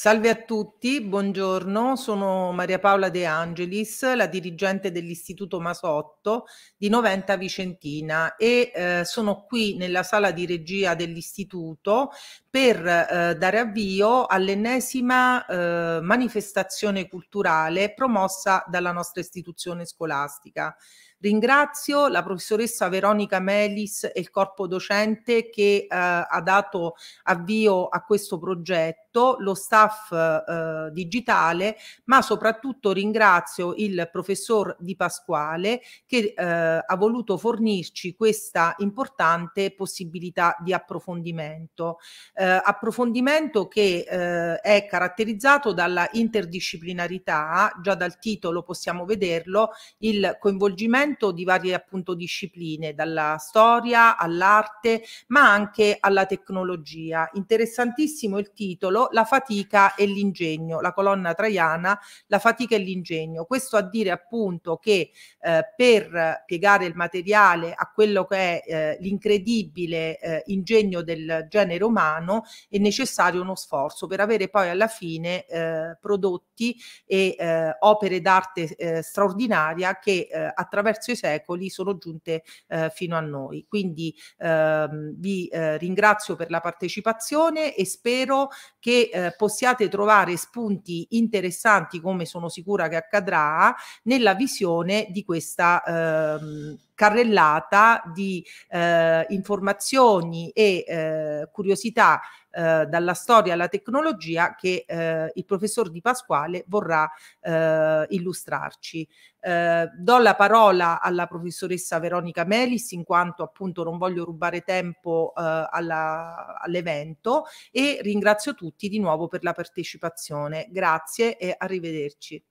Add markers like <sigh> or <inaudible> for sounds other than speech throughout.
Salve a tutti, buongiorno, sono Maria Paola De Angelis, la dirigente dell'Istituto Masotto di Noventa Vicentina e eh, sono qui nella sala di regia dell'Istituto per eh, dare avvio all'ennesima eh, manifestazione culturale promossa dalla nostra istituzione scolastica. Ringrazio la professoressa Veronica Melis e il corpo docente che eh, ha dato avvio a questo progetto, lo staff eh, digitale, ma soprattutto ringrazio il professor Di Pasquale che eh, ha voluto fornirci questa importante possibilità di approfondimento. Eh, approfondimento che eh, è caratterizzato dalla interdisciplinarità, già dal titolo possiamo vederlo, il coinvolgimento approfondimento di varie appunto discipline, dalla storia all'arte, ma anche alla tecnologia. Interessantissimo il titolo La fatica e l'ingegno, la colonna traiana La fatica e l'ingegno. Questo a dire appunto che eh, per piegare il materiale a quello che è eh, l'incredibile eh, ingegno del genere umano è necessario uno sforzo per avere poi alla fine eh, prodotti e eh, opere d'arte eh, straordinaria che attraverso attraverso i secoli sono giunte eh, fino a noi. Quindi ehm, vi eh, ringrazio per la partecipazione e spero che eh, possiate trovare spunti interessanti, come sono sicura che accadrà, nella visione di questa ehm, carrellata di eh, informazioni e eh, curiosità eh, dalla storia alla tecnologia che eh, il professor Di Pasquale vorrà eh, illustrarci. Eh, do la parola alla professoressa Veronica Melis in quanto appunto non voglio rubare tempo eh, all'evento e ringrazio tutti di nuovo per la partecipazione. Grazie e arrivederci.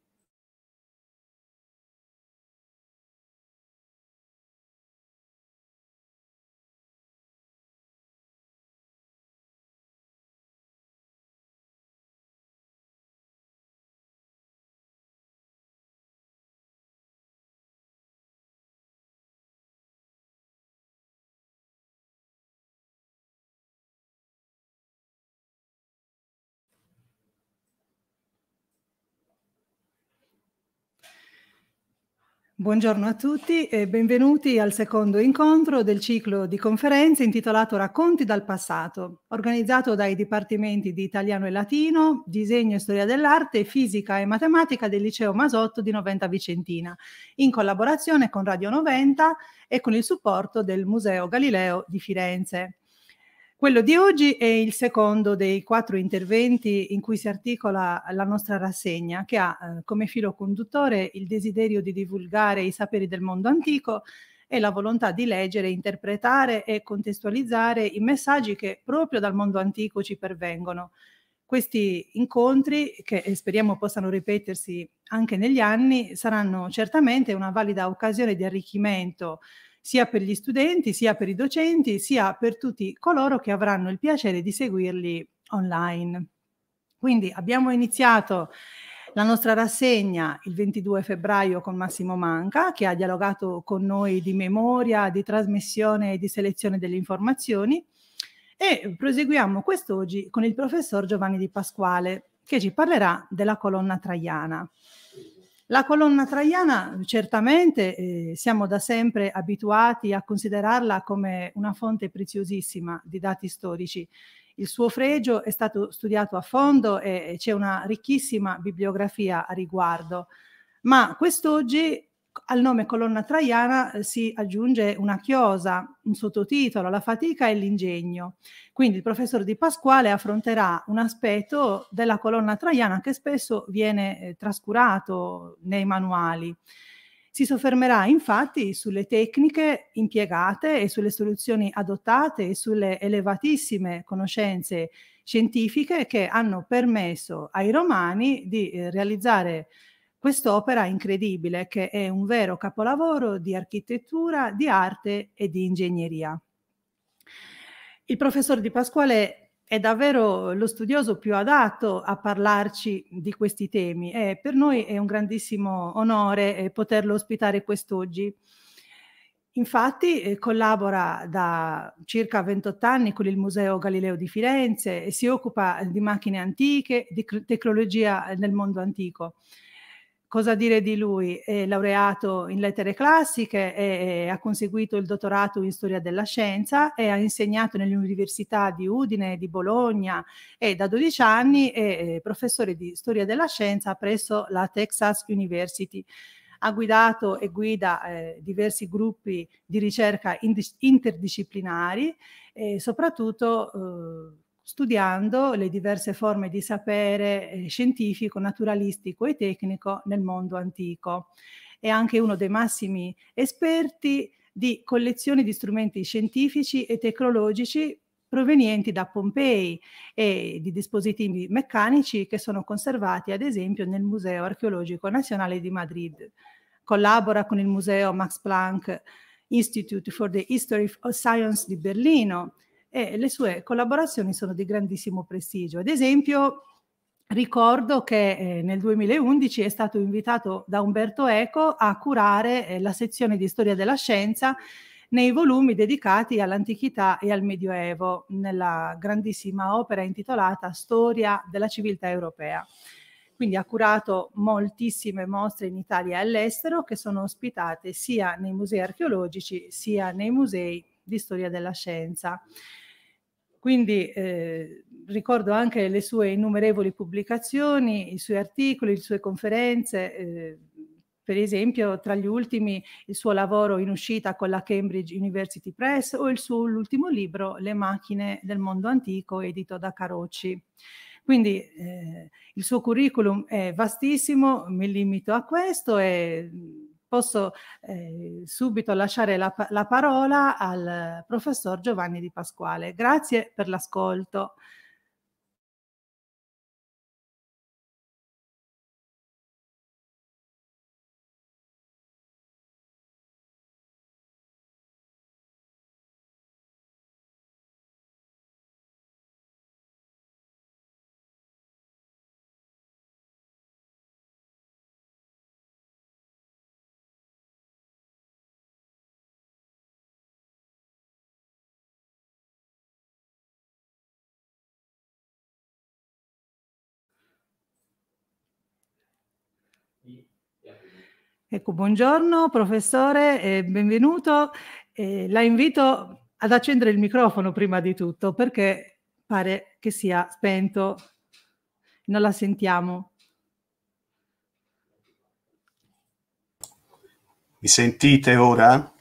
Buongiorno a tutti e benvenuti al secondo incontro del ciclo di conferenze intitolato Racconti dal passato, organizzato dai dipartimenti di italiano e latino, disegno e storia dell'arte, fisica e matematica del liceo Masotto di Noventa Vicentina, in collaborazione con Radio Noventa e con il supporto del Museo Galileo di Firenze. Quello di oggi è il secondo dei quattro interventi in cui si articola la nostra rassegna, che ha eh, come filo conduttore il desiderio di divulgare i saperi del mondo antico e la volontà di leggere, interpretare e contestualizzare i messaggi che proprio dal mondo antico ci pervengono. Questi incontri, che speriamo possano ripetersi anche negli anni, saranno certamente una valida occasione di arricchimento sia per gli studenti, sia per i docenti, sia per tutti coloro che avranno il piacere di seguirli online. Quindi abbiamo iniziato la nostra rassegna il 22 febbraio con Massimo Manca, che ha dialogato con noi di memoria, di trasmissione e di selezione delle informazioni. E proseguiamo quest'oggi con il professor Giovanni Di Pasquale, che ci parlerà della colonna traiana. La colonna traiana, certamente, eh, siamo da sempre abituati a considerarla come una fonte preziosissima di dati storici. Il suo fregio è stato studiato a fondo e c'è una ricchissima bibliografia a riguardo, ma quest'oggi al nome colonna traiana eh, si aggiunge una chiosa, un sottotitolo, la fatica e l'ingegno. Quindi il professor Di Pasquale affronterà un aspetto della colonna traiana che spesso viene eh, trascurato nei manuali. Si soffermerà infatti sulle tecniche impiegate e sulle soluzioni adottate e sulle elevatissime conoscenze scientifiche che hanno permesso ai romani di eh, realizzare quest'opera incredibile che è un vero capolavoro di architettura, di arte e di ingegneria. Il professor Di Pasquale è davvero lo studioso più adatto a parlarci di questi temi e per noi è un grandissimo onore eh, poterlo ospitare quest'oggi. Infatti eh, collabora da circa 28 anni con il Museo Galileo di Firenze e si occupa di macchine antiche, di tecnologia nel mondo antico cosa dire di lui? È laureato in lettere classiche, è, è, ha conseguito il dottorato in storia della scienza e ha insegnato nelle università di Udine e di Bologna e da 12 anni è, è professore di storia della scienza presso la Texas University. Ha guidato e guida eh, diversi gruppi di ricerca interdisciplinari e soprattutto eh, studiando le diverse forme di sapere eh, scientifico, naturalistico e tecnico nel mondo antico. È anche uno dei massimi esperti di collezioni di strumenti scientifici e tecnologici provenienti da Pompei e di dispositivi meccanici che sono conservati ad esempio nel Museo Archeologico Nazionale di Madrid. Collabora con il Museo Max Planck Institute for the History of Science di Berlino e le sue collaborazioni sono di grandissimo prestigio. Ad esempio, ricordo che eh, nel 2011 è stato invitato da Umberto Eco a curare eh, la sezione di storia della scienza nei volumi dedicati all'antichità e al Medioevo, nella grandissima opera intitolata Storia della civiltà europea. Quindi ha curato moltissime mostre in Italia e all'estero che sono ospitate sia nei musei archeologici sia nei musei di storia della scienza. Quindi eh, ricordo anche le sue innumerevoli pubblicazioni, i suoi articoli, le sue conferenze. Eh, per esempio, tra gli ultimi, il suo lavoro in uscita con la Cambridge University Press o il suo ultimo libro, Le macchine del mondo antico, edito da Carocci. Quindi eh, il suo curriculum è vastissimo, mi limito a questo e posso eh, subito lasciare la, la parola al professor Giovanni Di Pasquale. Grazie per l'ascolto. Ecco, buongiorno professore, eh, benvenuto. Eh, la invito ad accendere il microfono prima di tutto perché pare che sia spento, non la sentiamo. Mi sentite ora?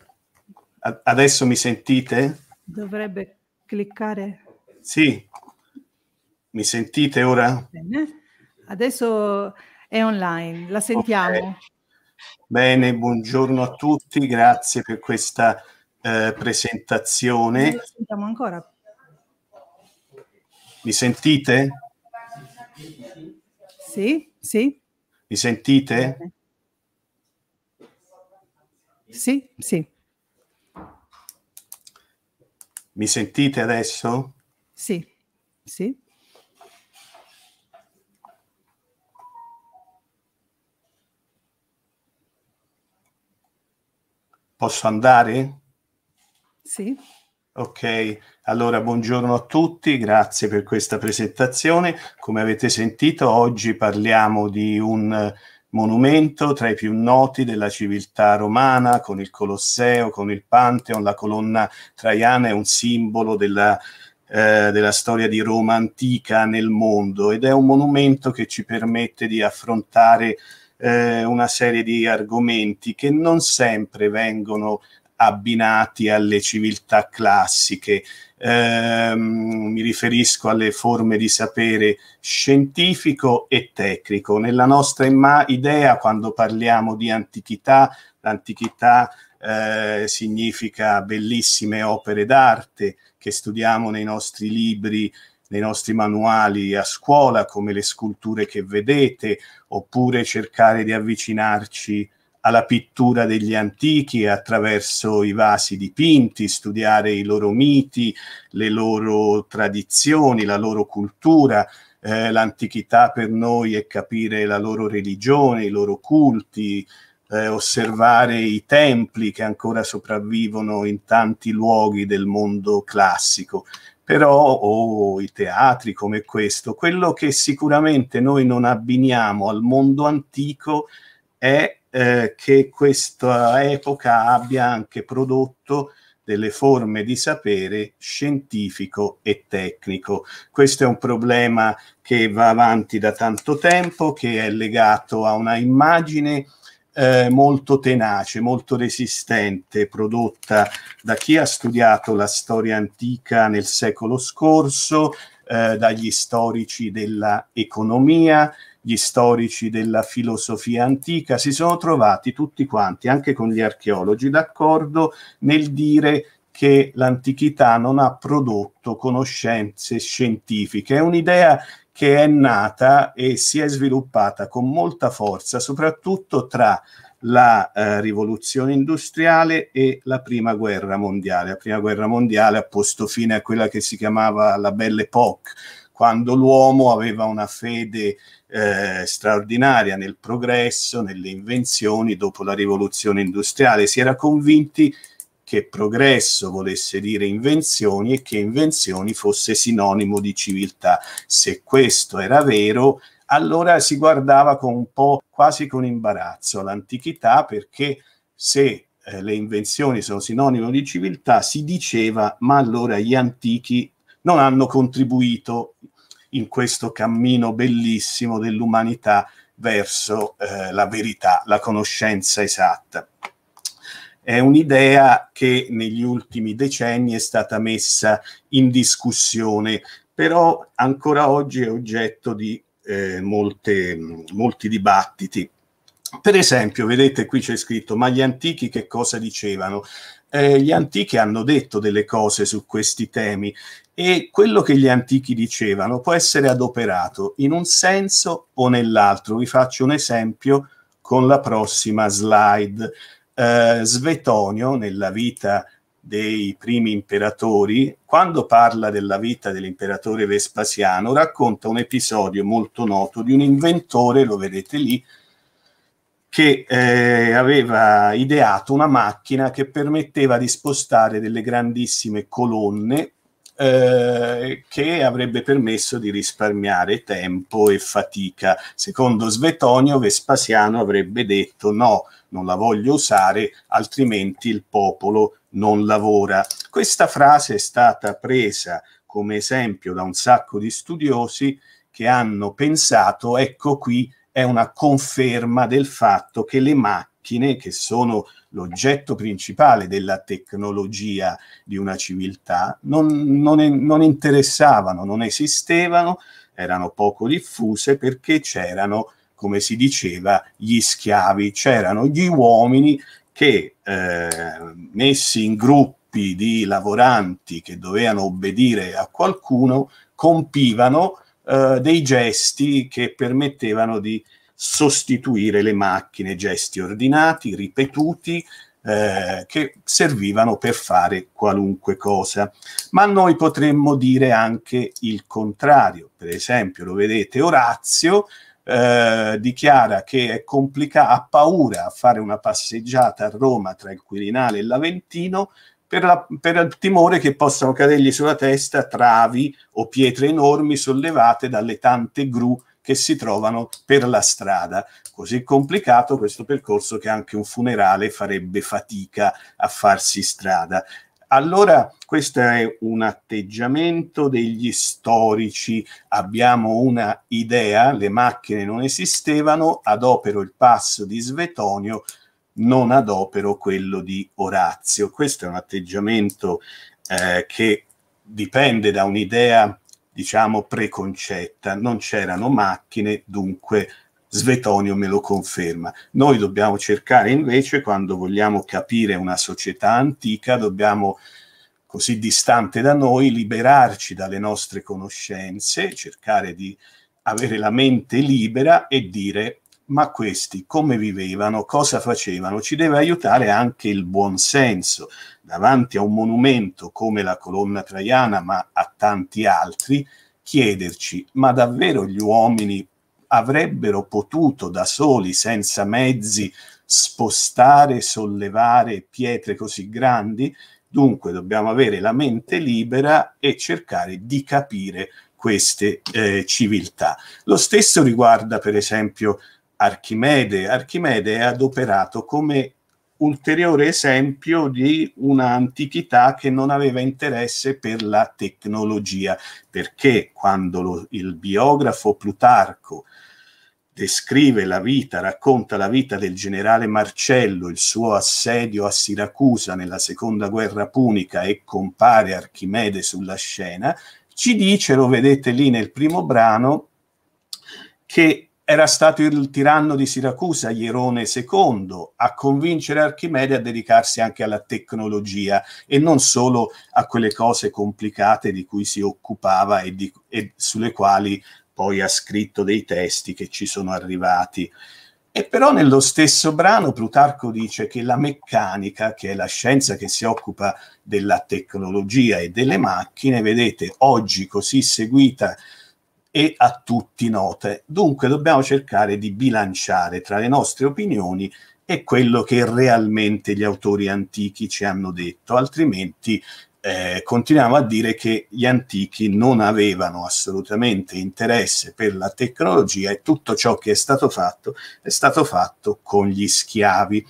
adesso mi sentite? Dovrebbe cliccare. Sì, mi sentite ora? Bene. Adesso è online, la sentiamo. Okay. Bene, buongiorno a tutti, grazie per questa eh, presentazione. Mi sentiamo ancora. Mi sentite? Sì, sì. Mi sentite? Sì, sì. Mi sentite adesso? Sì, sì. Posso andare? Sì. Ok, allora buongiorno a tutti, grazie per questa presentazione. Come avete sentito, oggi parliamo di un monumento tra i più noti della civiltà romana, con il Colosseo, con il Pantheon, la colonna traiana è un simbolo della, eh, della storia di Roma antica nel mondo ed è un monumento che ci permette di affrontare eh, una serie di argomenti che non sempre vengono abbinati alle civiltà classiche. Eh, mi riferisco alle forme di sapere scientifico e tecnico. Nella nostra idea, quando parliamo di antichità, l'antichità eh, significa bellissime opere d'arte che studiamo nei nostri libri nei nostri manuali a scuola, come le sculture che vedete, oppure cercare di avvicinarci alla pittura degli antichi attraverso i vasi dipinti, studiare i loro miti, le loro tradizioni, la loro cultura. Eh, l'antichità per noi è capire la loro religione, i loro culti, eh, osservare i templi che ancora sopravvivono in tanti luoghi del mondo classico però o oh, i teatri come questo. Quello che sicuramente noi non abbiniamo al mondo antico è eh, che questa epoca abbia anche prodotto delle forme di sapere scientifico e tecnico. Questo è un problema che va avanti da tanto tempo, che è legato a una immagine eh, molto tenace, molto resistente, prodotta da chi ha studiato la storia antica nel secolo scorso, eh, dagli storici dell'economia, gli storici della filosofia antica, si sono trovati tutti quanti, anche con gli archeologi, d'accordo nel dire che l'antichità non ha prodotto conoscenze scientifiche. È un'idea che è nata e si è sviluppata con molta forza, soprattutto tra la eh, rivoluzione industriale e la prima guerra mondiale. La prima guerra mondiale ha posto fine a quella che si chiamava la Belle Époque, quando l'uomo aveva una fede eh, straordinaria nel progresso, nelle invenzioni dopo la rivoluzione industriale, si era convinti che progresso volesse dire invenzioni e che invenzioni fosse sinonimo di civiltà. Se questo era vero, allora si guardava con un po' quasi con imbarazzo all'antichità perché se eh, le invenzioni sono sinonimo di civiltà si diceva ma allora gli antichi non hanno contribuito in questo cammino bellissimo dell'umanità verso eh, la verità, la conoscenza esatta è un'idea che negli ultimi decenni è stata messa in discussione, però ancora oggi è oggetto di eh, molte, molti dibattiti. Per esempio, vedete qui c'è scritto, ma gli antichi che cosa dicevano? Eh, gli antichi hanno detto delle cose su questi temi e quello che gli antichi dicevano può essere adoperato in un senso o nell'altro. Vi faccio un esempio con la prossima slide eh, Svetonio nella vita dei primi imperatori, quando parla della vita dell'imperatore Vespasiano, racconta un episodio molto noto di un inventore, lo vedete lì, che eh, aveva ideato una macchina che permetteva di spostare delle grandissime colonne eh, che avrebbe permesso di risparmiare tempo e fatica. Secondo Svetonio, Vespasiano avrebbe detto no, non la voglio usare, altrimenti il popolo non lavora. Questa frase è stata presa come esempio da un sacco di studiosi che hanno pensato, ecco qui è una conferma del fatto che le macchine, che sono l'oggetto principale della tecnologia di una civiltà, non, non, non interessavano, non esistevano, erano poco diffuse perché c'erano, come si diceva, gli schiavi, c'erano gli uomini che eh, messi in gruppi di lavoranti che dovevano obbedire a qualcuno compivano eh, dei gesti che permettevano di sostituire le macchine, gesti ordinati, ripetuti, eh, che servivano per fare qualunque cosa. Ma noi potremmo dire anche il contrario. Per esempio, lo vedete, Orazio eh, dichiara che è complicato, ha paura a fare una passeggiata a Roma tra il Quirinale e l'Aventino per, la, per, il timore che possano cadergli sulla testa travi o pietre enormi sollevate dalle tante gru che si trovano per la strada. Così complicato questo percorso che anche un funerale farebbe fatica a farsi strada. Allora, questo è un atteggiamento degli storici. Abbiamo una idea, le macchine non esistevano, adopero il passo di Svetonio, non adopero quello di Orazio. Questo è un atteggiamento eh, che dipende da un'idea diciamo, preconcetta, non c'erano macchine, dunque Svetonio me lo conferma. Noi dobbiamo cercare invece, quando vogliamo capire una società antica, dobbiamo così distante da noi, liberarci dalle nostre conoscenze, cercare di avere la mente libera e dire ma questi come vivevano, cosa facevano, ci deve aiutare anche il buonsenso. Davanti a un monumento come la colonna traiana, ma a tanti altri, chiederci, ma davvero gli uomini avrebbero potuto da soli, senza mezzi, spostare, sollevare pietre così grandi? Dunque dobbiamo avere la mente libera e cercare di capire queste eh, civiltà. Lo stesso riguarda per esempio Archimede. Archimede è adoperato come ulteriore esempio di un'antichità che non aveva interesse per la tecnologia, perché quando lo, il biografo Plutarco descrive la vita, racconta la vita del generale Marcello, il suo assedio a Siracusa nella seconda guerra punica e compare Archimede sulla scena, ci dice, lo vedete lì nel primo brano, che era stato il tiranno di Siracusa, Ierone II, a convincere Archimede a dedicarsi anche alla tecnologia e non solo a quelle cose complicate di cui si occupava e, di, e sulle quali poi ha scritto dei testi che ci sono arrivati. E però nello stesso brano Plutarco dice che la meccanica, che è la scienza che si occupa della tecnologia e delle macchine, vedete, oggi così seguita e a tutti note. Dunque dobbiamo cercare di bilanciare tra le nostre opinioni e quello che realmente gli autori antichi ci hanno detto, altrimenti eh, continuiamo a dire che gli antichi non avevano assolutamente interesse per la tecnologia e tutto ciò che è stato fatto è stato fatto con gli schiavi.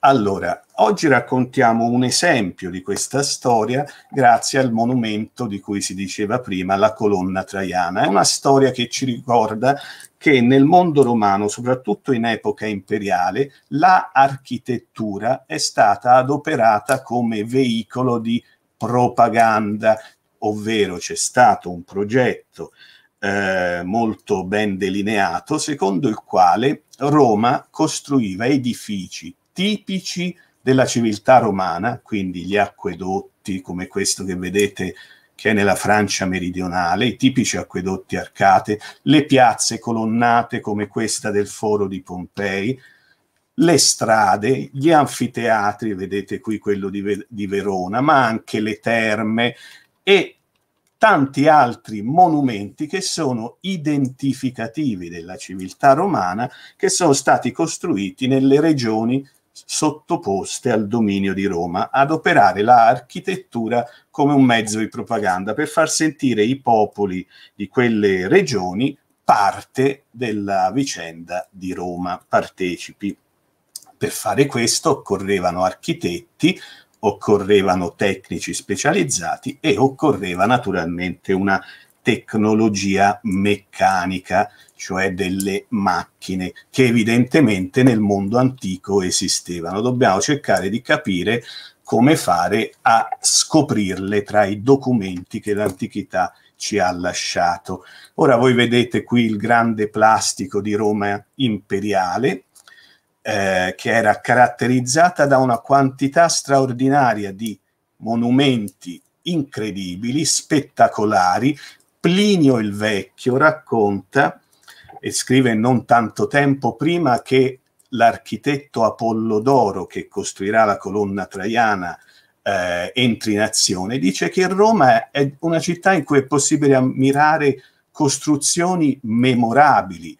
Allora, oggi raccontiamo un esempio di questa storia grazie al monumento di cui si diceva prima, la colonna traiana. È una storia che ci ricorda che nel mondo romano, soprattutto in epoca imperiale, la architettura è stata adoperata come veicolo di propaganda, ovvero c'è stato un progetto eh, molto ben delineato secondo il quale Roma costruiva edifici tipici della civiltà romana, quindi gli acquedotti come questo che vedete che è nella Francia meridionale, i tipici acquedotti arcate, le piazze colonnate come questa del foro di Pompei, le strade, gli anfiteatri, vedete qui quello di, di Verona, ma anche le terme e tanti altri monumenti che sono identificativi della civiltà romana, che sono stati costruiti nelle regioni sottoposte al dominio di Roma, ad operare l'architettura come un mezzo di propaganda per far sentire i popoli di quelle regioni parte della vicenda di Roma, partecipi. Per fare questo occorrevano architetti, occorrevano tecnici specializzati e occorreva naturalmente una tecnologia meccanica, cioè delle macchine che evidentemente nel mondo antico esistevano. Dobbiamo cercare di capire come fare a scoprirle tra i documenti che l'antichità ci ha lasciato. Ora voi vedete qui il grande plastico di Roma imperiale, eh, che era caratterizzata da una quantità straordinaria di monumenti incredibili, spettacolari, Plinio il Vecchio racconta e scrive non tanto tempo prima che l'architetto Apollodoro che costruirà la colonna traiana eh, entri in azione, dice che Roma è una città in cui è possibile ammirare costruzioni memorabili.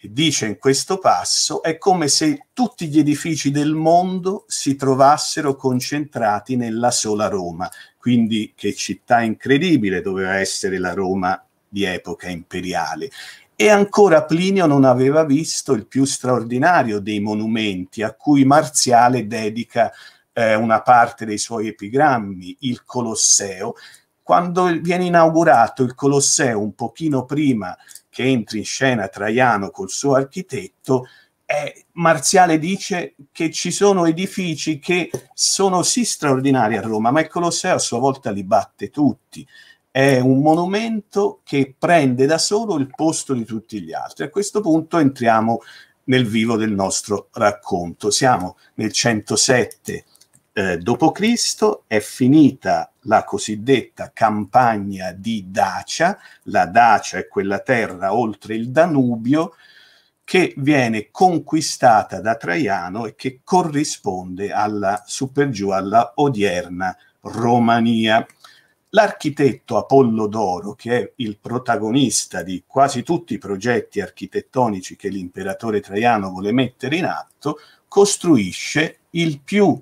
E dice in questo passo è come se tutti gli edifici del mondo si trovassero concentrati nella sola Roma quindi che città incredibile doveva essere la Roma di epoca imperiale. E ancora Plinio non aveva visto il più straordinario dei monumenti a cui Marziale dedica eh, una parte dei suoi epigrammi, il Colosseo. Quando viene inaugurato il Colosseo, un pochino prima che entri in scena Traiano col suo architetto, eh, Marziale dice che ci sono edifici che sono sì straordinari a Roma, ma il Colosseo a sua volta li batte tutti. È un monumento che prende da solo il posto di tutti gli altri. A questo punto entriamo nel vivo del nostro racconto. Siamo nel 107 eh, d.C., è finita la cosiddetta campagna di Dacia. La Dacia è quella terra oltre il Danubio che viene conquistata da Traiano e che corrisponde alla supergiù, alla odierna Romania. L'architetto Apollo Doro, che è il protagonista di quasi tutti i progetti architettonici che l'imperatore Traiano vuole mettere in atto, costruisce il più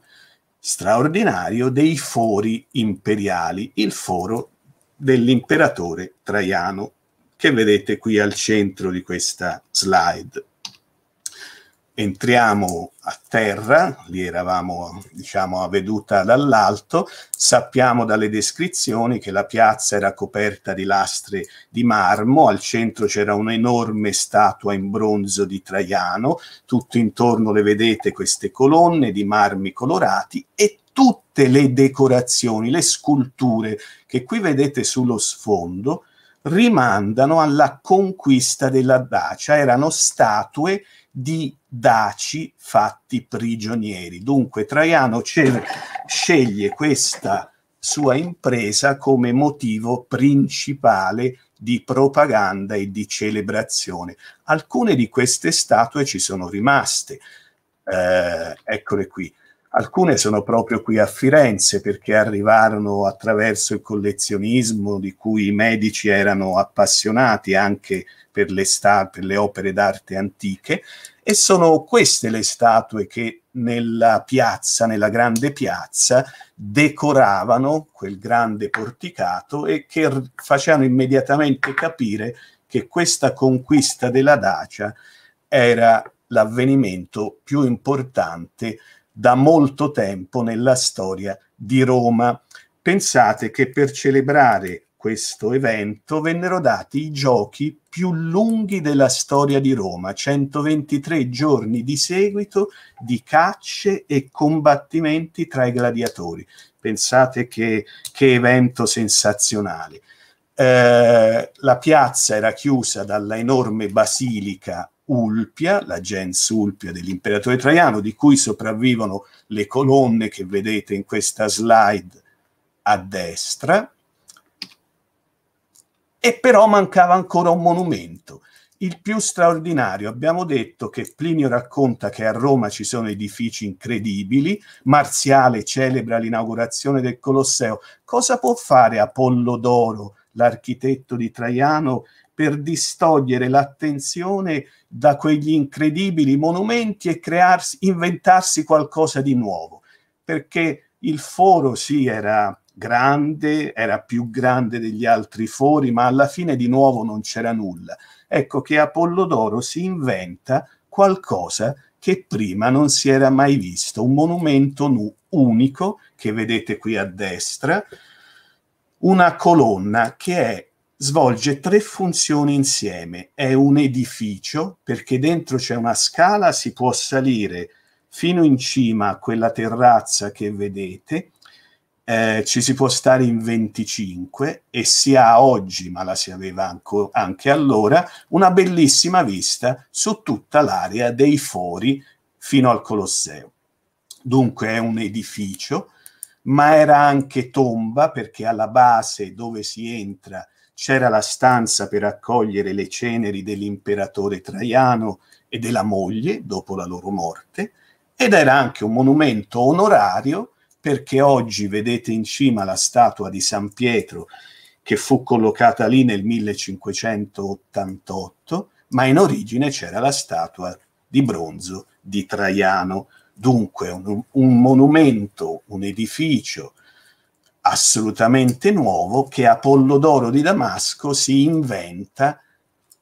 straordinario dei fori imperiali, il foro dell'imperatore Traiano che vedete qui al centro di questa slide. Entriamo a terra, lì eravamo diciamo a veduta dall'alto, sappiamo dalle descrizioni che la piazza era coperta di lastre di marmo, al centro c'era un'enorme statua in bronzo di Traiano, tutto intorno le vedete queste colonne di marmi colorati e tutte le decorazioni, le sculture che qui vedete sullo sfondo, rimandano alla conquista della Dacia, erano statue di daci fatti prigionieri. Dunque Traiano sceglie questa sua impresa come motivo principale di propaganda e di celebrazione. Alcune di queste statue ci sono rimaste, eh, eccole qui. Alcune sono proprio qui a Firenze perché arrivarono attraverso il collezionismo di cui i medici erano appassionati anche per le, sta- per le opere d'arte antiche e sono queste le statue che nella piazza, nella grande piazza, decoravano quel grande porticato e che r- facevano immediatamente capire che questa conquista della Dacia era l'avvenimento più importante da molto tempo nella storia di Roma. Pensate che per celebrare questo evento vennero dati i giochi più lunghi della storia di Roma, 123 giorni di seguito di cacce e combattimenti tra i gladiatori. Pensate che, che evento sensazionale. Eh, la piazza era chiusa dalla enorme basilica Ulpia, la gens Ulpia dell'imperatore Traiano, di cui sopravvivono le colonne che vedete in questa slide a destra, e però mancava ancora un monumento. Il più straordinario, abbiamo detto che Plinio racconta che a Roma ci sono edifici incredibili, Marziale celebra l'inaugurazione del Colosseo. Cosa può fare Apollo d'Oro l'architetto di Traiano, per distogliere l'attenzione da quegli incredibili monumenti e crearsi, inventarsi qualcosa di nuovo, perché il foro sì era grande, era più grande degli altri fori, ma alla fine di nuovo non c'era nulla. Ecco che Apollodoro si inventa qualcosa che prima non si era mai visto, un monumento nu- unico che vedete qui a destra, una colonna che è, svolge tre funzioni insieme. È un edificio perché dentro c'è una scala, si può salire fino in cima a quella terrazza che vedete, eh, ci si può stare in 25 e si ha oggi, ma la si aveva anco, anche allora, una bellissima vista su tutta l'area dei fori fino al Colosseo. Dunque è un edificio ma era anche tomba perché alla base dove si entra c'era la stanza per accogliere le ceneri dell'imperatore Traiano e della moglie dopo la loro morte ed era anche un monumento onorario perché oggi vedete in cima la statua di San Pietro che fu collocata lì nel 1588, ma in origine c'era la statua di bronzo di Traiano. Dunque un, un monumento, un edificio assolutamente nuovo che Apollo d'oro di Damasco si inventa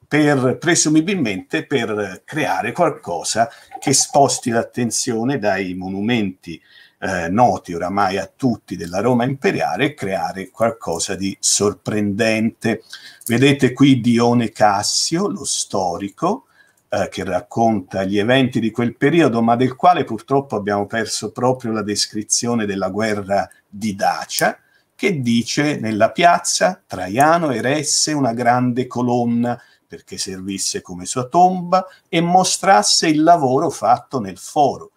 per, presumibilmente per creare qualcosa che sposti l'attenzione dai monumenti eh, noti oramai a tutti della Roma imperiale e creare qualcosa di sorprendente. Vedete qui Dione Cassio, lo storico, eh, che racconta gli eventi di quel periodo, ma del quale purtroppo abbiamo perso proprio la descrizione della guerra di Dacia, che dice nella piazza Traiano eresse una grande colonna perché servisse come sua tomba e mostrasse il lavoro fatto nel foro,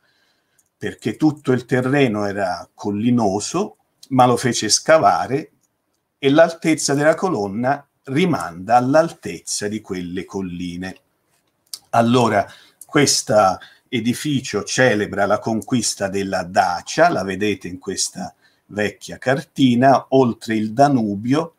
perché tutto il terreno era collinoso, ma lo fece scavare e l'altezza della colonna rimanda all'altezza di quelle colline. Allora, questo edificio celebra la conquista della Dacia, la vedete in questa vecchia cartina, oltre il Danubio,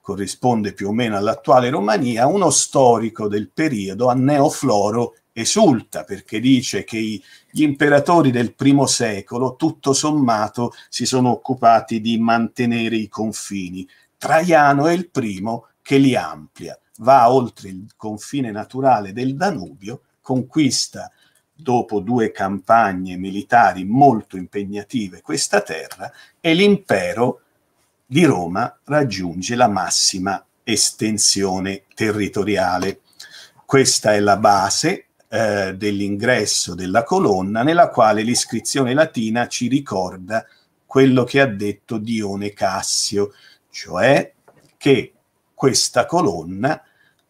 corrisponde più o meno all'attuale Romania, uno storico del periodo, Anneo Floro, esulta perché dice che i, gli imperatori del primo secolo tutto sommato si sono occupati di mantenere i confini. Traiano è il primo che li amplia va oltre il confine naturale del Danubio, conquista dopo due campagne militari molto impegnative questa terra e l'impero di Roma raggiunge la massima estensione territoriale. Questa è la base eh, dell'ingresso della colonna nella quale l'iscrizione latina ci ricorda quello che ha detto Dione Cassio, cioè che questa colonna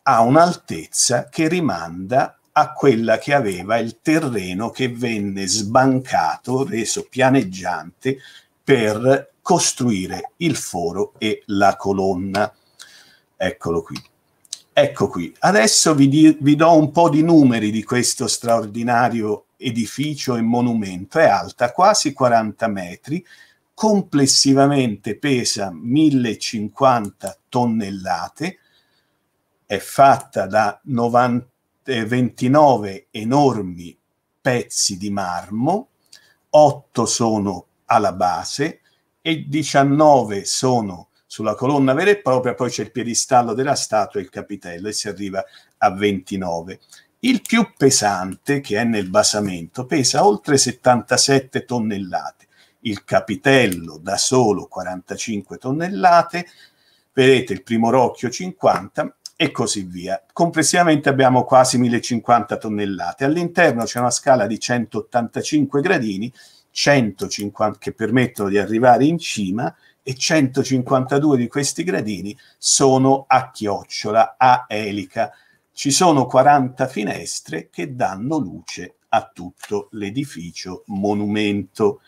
ha un'altezza che rimanda a quella che aveva il terreno che venne sbancato, reso pianeggiante per costruire il foro e la colonna. Eccolo qui. Ecco qui. Adesso vi, vi do un po' di numeri di questo straordinario edificio e monumento. È alta quasi 40 metri, complessivamente pesa 1050 tonnellate, è fatta da 90, 29 eh, enormi pezzi di marmo, 8 sono alla base e 19 sono sulla colonna vera e propria, poi c'è il piedistallo della statua e il capitello e si arriva a 29. Il più pesante, che è nel basamento, pesa oltre 77 tonnellate. Il capitello da solo 45 tonnellate, vedete il primo rocchio 50 e così via. Complessivamente abbiamo quasi 1050 tonnellate. All'interno c'è una scala di 185 gradini 150, che permettono di arrivare in cima e 152 di questi gradini sono a chiocciola, a elica. Ci sono 40 finestre che danno luce a tutto l'edificio monumento.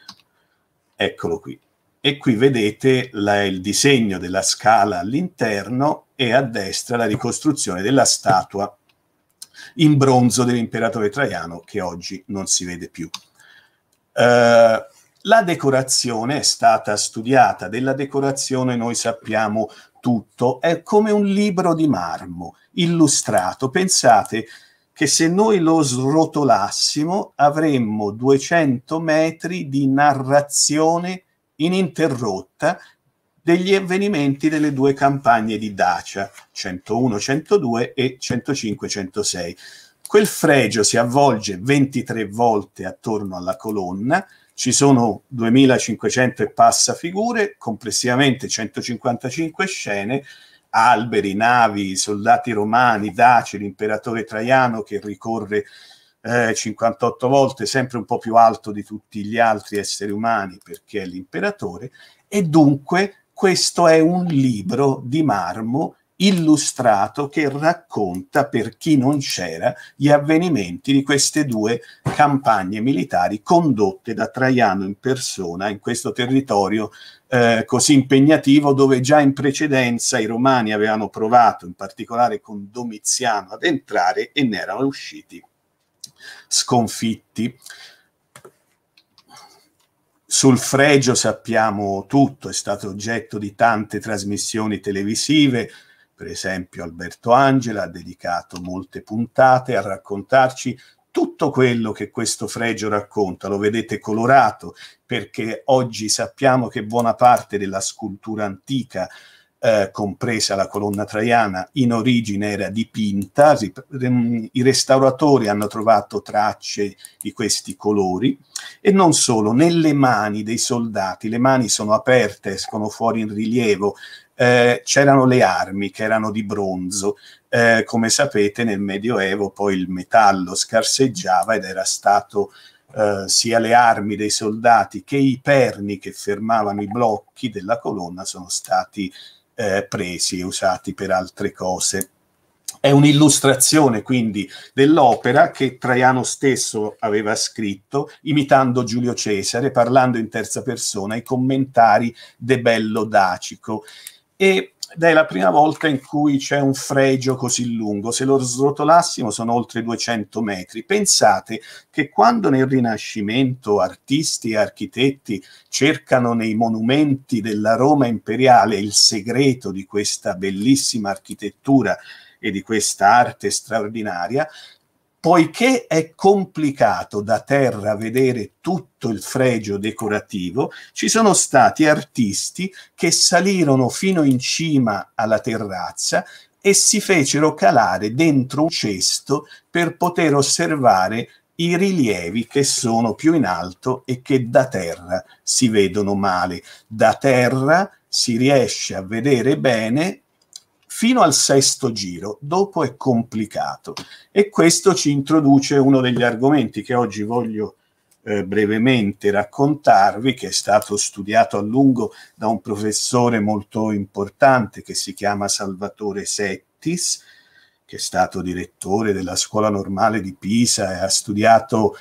Eccolo qui. E qui vedete la, il disegno della scala all'interno e a destra la ricostruzione della statua in bronzo dell'imperatore Traiano che oggi non si vede più. Eh, la decorazione è stata studiata, della decorazione noi sappiamo tutto, è come un libro di marmo illustrato. Pensate che se noi lo srotolassimo avremmo 200 metri di narrazione ininterrotta degli avvenimenti delle due campagne di Dacia 101-102 e 105-106. Quel fregio si avvolge 23 volte attorno alla colonna, ci sono 2500 e passa figure, complessivamente 155 scene, alberi, navi, soldati romani, Dacia, l'imperatore Traiano che ricorre eh, 58 volte, sempre un po' più alto di tutti gli altri esseri umani perché è l'imperatore, e dunque questo è un libro di marmo illustrato che racconta per chi non c'era gli avvenimenti di queste due campagne militari condotte da Traiano in persona in questo territorio eh, così impegnativo dove già in precedenza i romani avevano provato in particolare con Domiziano ad entrare e ne erano usciti sconfitti. Sul fregio sappiamo tutto, è stato oggetto di tante trasmissioni televisive, per esempio Alberto Angela ha dedicato molte puntate a raccontarci tutto quello che questo fregio racconta, lo vedete colorato, perché oggi sappiamo che buona parte della scultura antica eh, compresa la colonna traiana, in origine era dipinta, i restauratori hanno trovato tracce di questi colori e non solo, nelle mani dei soldati, le mani sono aperte, escono fuori in rilievo, eh, c'erano le armi che erano di bronzo. Eh, come sapete nel Medioevo poi il metallo scarseggiava ed era stato eh, sia le armi dei soldati che i perni che fermavano i blocchi della colonna sono stati eh, presi e usati per altre cose. È un'illustrazione quindi dell'opera che Traiano stesso aveva scritto, imitando Giulio Cesare, parlando in terza persona, i commentari de Bello Dacico. E ed è la prima volta in cui c'è un fregio così lungo. Se lo srotolassimo sono oltre 200 metri. Pensate che quando nel Rinascimento artisti e architetti cercano nei monumenti della Roma imperiale il segreto di questa bellissima architettura e di questa arte straordinaria, poiché è complicato da terra vedere tutto il fregio decorativo, ci sono stati artisti che salirono fino in cima alla terrazza e si fecero calare dentro un cesto per poter osservare i rilievi che sono più in alto e che da terra si vedono male. Da terra si riesce a vedere bene fino al sesto giro, dopo è complicato. E questo ci introduce uno degli argomenti che oggi voglio eh, brevemente raccontarvi, che è stato studiato a lungo da un professore molto importante che si chiama Salvatore Settis, che è stato direttore della scuola normale di Pisa e ha studiato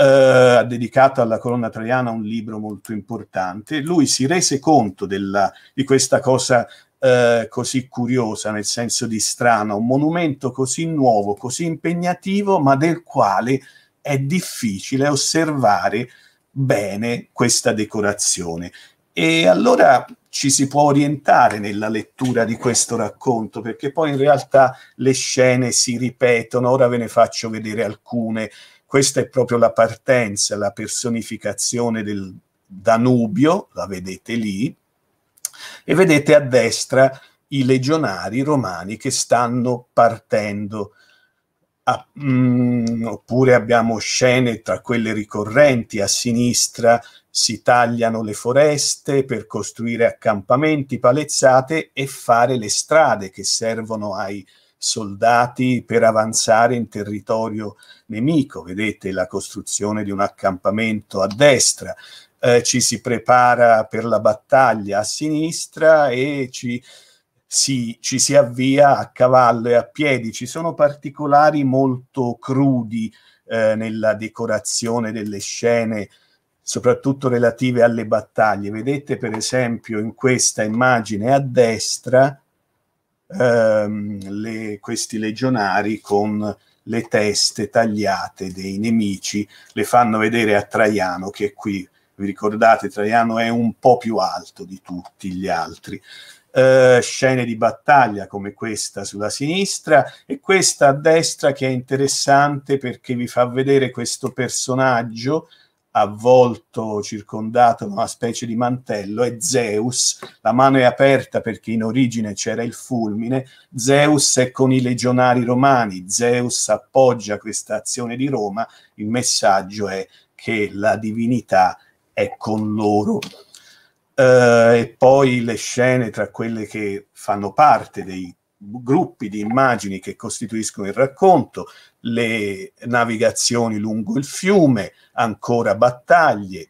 Uh, ha dedicato alla colonna traiana un libro molto importante. Lui si rese conto della, di questa cosa eh, così curiosa, nel senso di strana, un monumento così nuovo, così impegnativo, ma del quale è difficile osservare bene questa decorazione. E allora ci si può orientare nella lettura di questo racconto, perché poi in realtà le scene si ripetono, ora ve ne faccio vedere alcune. Questa è proprio la partenza, la personificazione del Danubio, la vedete lì, e vedete a destra i legionari romani che stanno partendo. A, mh, mm, oppure abbiamo scene tra quelle ricorrenti a sinistra si tagliano le foreste per costruire accampamenti, palezzate e fare le strade che servono ai soldati per avanzare in territorio nemico. Vedete la costruzione di un accampamento a destra, eh, ci si prepara per la battaglia a sinistra e ci si, ci si avvia a cavallo e a piedi. Ci sono particolari molto crudi eh, nella decorazione delle scene, soprattutto relative alle battaglie. Vedete per esempio in questa immagine a destra ehm, le, questi legionari con le teste tagliate dei nemici, le fanno vedere a Traiano che è qui vi ricordate Traiano è un po' più alto di tutti gli altri. Eh, scene di battaglia come questa sulla sinistra e questa a destra che è interessante perché vi fa vedere questo personaggio avvolto, circondato da una specie di mantello, è Zeus. La mano è aperta perché in origine c'era il fulmine. Zeus è con i legionari romani. Zeus appoggia questa azione di Roma. Il messaggio è che la divinità è è con loro. Uh, e poi le scene tra quelle che fanno parte dei gruppi di immagini che costituiscono il racconto, le navigazioni lungo il fiume, ancora battaglie,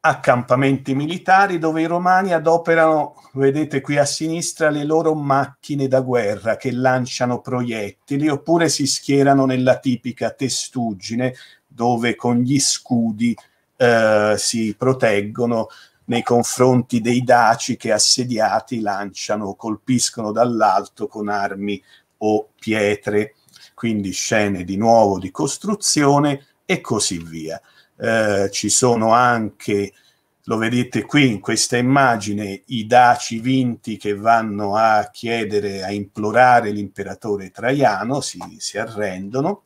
accampamenti militari dove i romani adoperano, vedete qui a sinistra, le loro macchine da guerra che lanciano proiettili oppure si schierano nella tipica testuggine dove con gli scudi eh, si proteggono nei confronti dei daci che assediati lanciano o colpiscono dall'alto con armi o pietre. Quindi scene di nuovo di costruzione e così via. Eh, ci sono anche, lo vedete qui in questa immagine, i daci vinti che vanno a chiedere, a implorare l'imperatore Traiano, si, si arrendono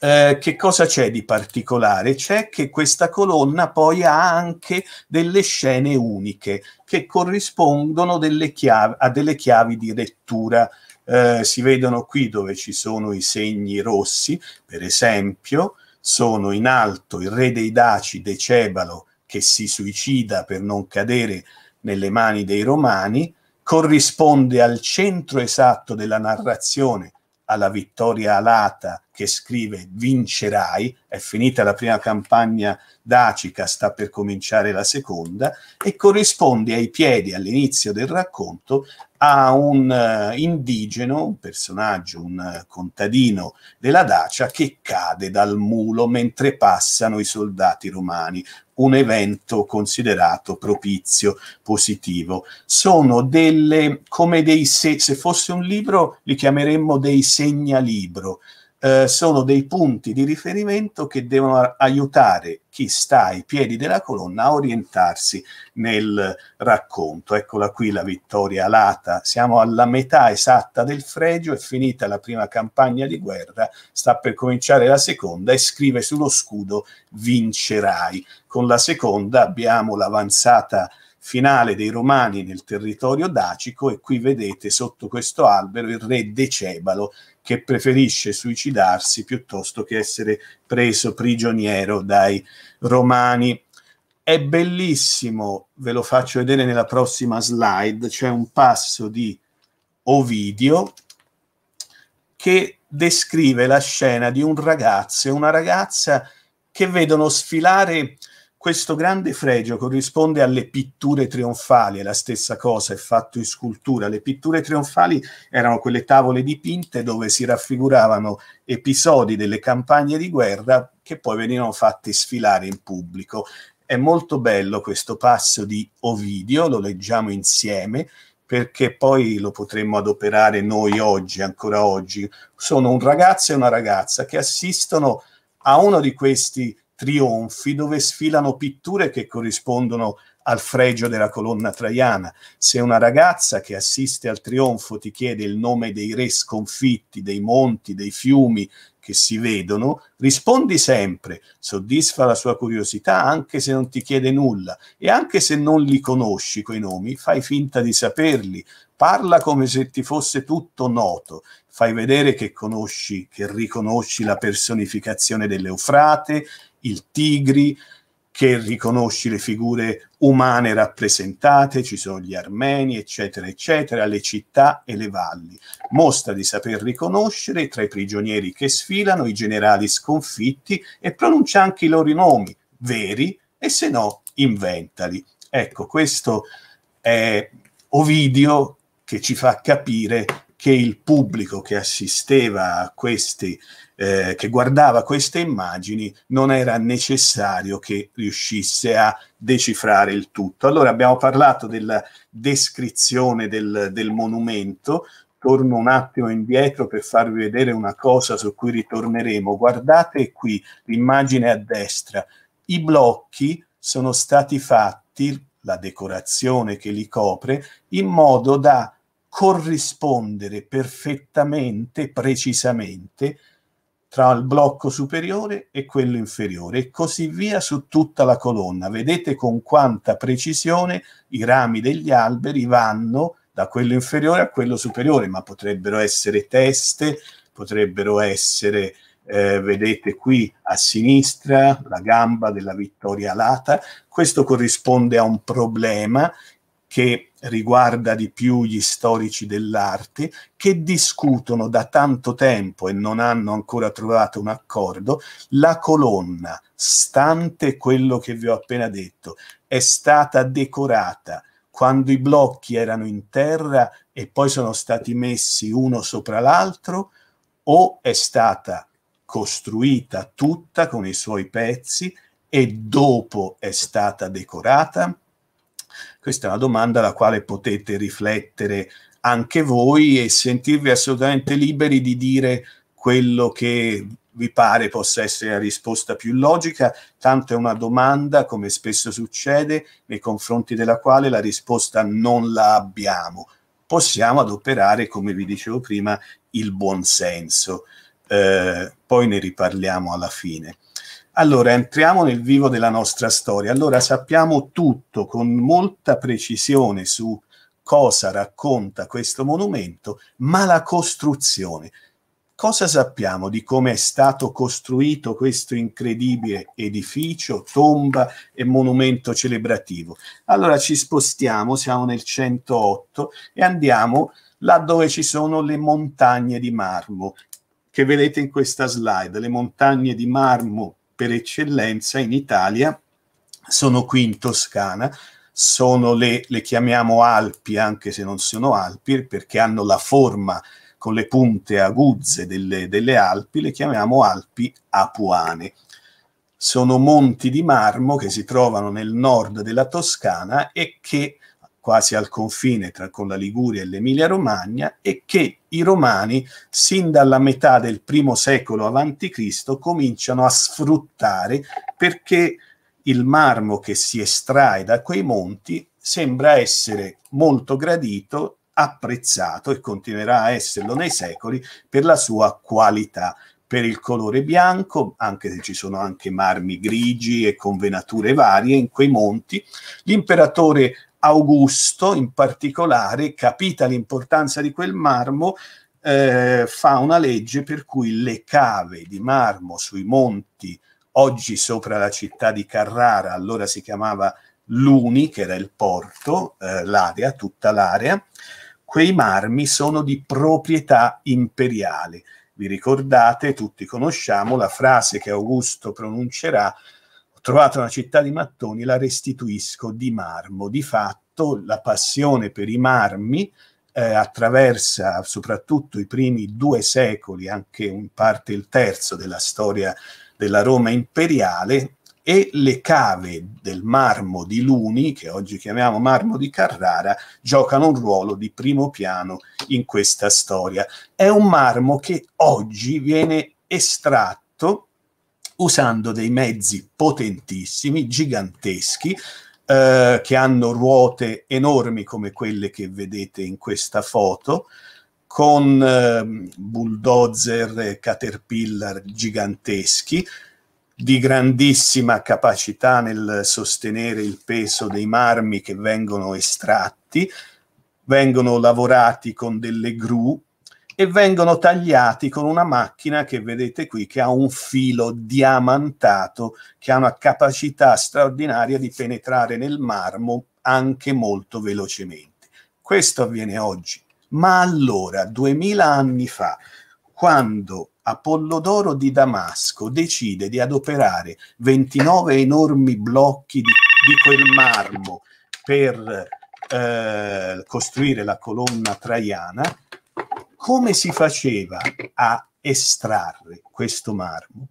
eh, che cosa c'è di particolare? C'è che questa colonna poi ha anche delle scene uniche che corrispondono delle chiavi, a delle chiavi di lettura. Eh, si vedono qui dove ci sono i segni rossi, per esempio, sono in alto il re dei Daci Decebalo che si suicida per non cadere nelle mani dei romani, corrisponde al centro esatto della narrazione alla vittoria alata che scrive vincerai, è finita la prima campagna dacica, sta per cominciare la seconda, e corrisponde ai piedi all'inizio del racconto a un uh, indigeno, un personaggio, un uh, contadino della Dacia che cade dal mulo mentre passano i soldati romani un evento considerato propizio, positivo. Sono delle, come dei, se, se fosse un libro, li chiameremmo dei segnalibro, eh, sono dei punti di riferimento che devono aiutare chi sta ai piedi della colonna a orientarsi nel racconto. Eccola qui la vittoria alata, siamo alla metà esatta del fregio, è finita la prima campagna di guerra, sta per cominciare la seconda e scrive sullo scudo vincerai. Con la seconda abbiamo l'avanzata finale dei Romani nel territorio dacico e qui vedete sotto questo albero il re Decebalo che preferisce suicidarsi piuttosto che essere preso prigioniero dai romani. È bellissimo, ve lo faccio vedere nella prossima slide, c'è un passo di Ovidio che descrive la scena di un ragazzo e una ragazza che vedono sfilare questo grande fregio corrisponde alle pitture trionfali, è la stessa cosa, è fatto in scultura. Le pitture trionfali erano quelle tavole dipinte dove si raffiguravano episodi delle campagne di guerra che poi venivano fatti sfilare in pubblico. È molto bello questo passo di Ovidio, lo leggiamo insieme perché poi lo potremmo adoperare noi oggi, ancora oggi. Sono un ragazzo e una ragazza che assistono a uno di questi trionfi dove sfilano pitture che corrispondono al fregio della colonna traiana. Se una ragazza che assiste al trionfo ti chiede il nome dei re sconfitti, dei monti, dei fiumi che si vedono, rispondi sempre, soddisfa la sua curiosità anche se non ti chiede nulla e anche se non li conosci quei nomi, fai finta di saperli, parla come se ti fosse tutto noto, fai vedere che conosci, che riconosci la personificazione dell'Eufrate, il Tigri, che riconosci le figure umane rappresentate, ci sono gli armeni, eccetera, eccetera, le città e le valli. Mostra di saper riconoscere tra i prigionieri che sfilano i generali sconfitti e pronuncia anche i loro nomi, veri, e se no inventali. Ecco, questo è Ovidio che ci fa capire che il pubblico che assisteva a questi, eh, che guardava queste immagini, non era necessario che riuscisse a decifrare il tutto. Allora abbiamo parlato della descrizione del, del monumento, torno un attimo indietro per farvi vedere una cosa su cui ritorneremo. Guardate qui l'immagine a destra, i blocchi sono stati fatti, la decorazione che li copre, in modo da corrispondere perfettamente, precisamente, tra il blocco superiore e quello inferiore e così via su tutta la colonna. Vedete con quanta precisione i rami degli alberi vanno da quello inferiore a quello superiore, ma potrebbero essere teste, potrebbero essere, eh, vedete qui a sinistra, la gamba della vittoria alata. Questo corrisponde a un problema che riguarda di più gli storici dell'arte, che discutono da tanto tempo e non hanno ancora trovato un accordo, la colonna, stante quello che vi ho appena detto, è stata decorata quando i blocchi erano in terra e poi sono stati messi uno sopra l'altro o è stata costruita tutta con i suoi pezzi e dopo è stata decorata? Questa è una domanda alla quale potete riflettere anche voi e sentirvi assolutamente liberi di dire quello che vi pare possa essere la risposta più logica, tanto è una domanda, come spesso succede, nei confronti della quale la risposta non la abbiamo. Possiamo adoperare, come vi dicevo prima, il buonsenso. Eh, poi ne riparliamo alla fine. Allora, entriamo nel vivo della nostra storia. Allora, sappiamo tutto con molta precisione su cosa racconta questo monumento, ma la costruzione. Cosa sappiamo di come è stato costruito questo incredibile edificio, tomba e monumento celebrativo? Allora ci spostiamo, siamo nel 108 e andiamo là dove ci sono le montagne di marmo, che vedete in questa slide, le montagne di marmo per eccellenza in Italia sono qui in Toscana, sono le, le chiamiamo Alpi anche se non sono Alpi perché hanno la forma con le punte aguzze delle, delle Alpi, le chiamiamo Alpi Apuane. Sono monti di marmo che si trovano nel nord della Toscana e che quasi al confine tra, con la Liguria e l'Emilia-Romagna, e che i romani, sin dalla metà del primo secolo a.C., cominciano a sfruttare perché il marmo che si estrae da quei monti sembra essere molto gradito, apprezzato e continuerà a esserlo nei secoli per la sua qualità per il colore bianco, anche se ci sono anche marmi grigi e con venature varie in quei monti. L'imperatore Augusto in particolare, capita l'importanza di quel marmo, eh, fa una legge per cui le cave di marmo sui monti, oggi sopra la città di Carrara, allora si chiamava Luni, che era il porto, eh, l'area, tutta l'area, quei marmi sono di proprietà imperiale. Vi ricordate, tutti conosciamo la frase che Augusto pronuncerà trovata una città di mattoni, la restituisco di marmo. Di fatto la passione per i marmi eh, attraversa soprattutto i primi due secoli, anche in parte il terzo della storia della Roma imperiale, e le cave del marmo di Luni, che oggi chiamiamo marmo di Carrara, giocano un ruolo di primo piano in questa storia. È un marmo che oggi viene estratto usando dei mezzi potentissimi, giganteschi, eh, che hanno ruote enormi come quelle che vedete in questa foto, con eh, bulldozer, caterpillar giganteschi, di grandissima capacità nel sostenere il peso dei marmi che vengono estratti, vengono lavorati con delle gru e vengono tagliati con una macchina che vedete qui che ha un filo diamantato che ha una capacità straordinaria di penetrare nel marmo anche molto velocemente. Questo avviene oggi. Ma allora, duemila anni fa, quando Apollodoro di Damasco decide di adoperare 29 enormi blocchi di, di quel marmo per eh, costruire la colonna traiana, come si faceva a estrarre questo marmo?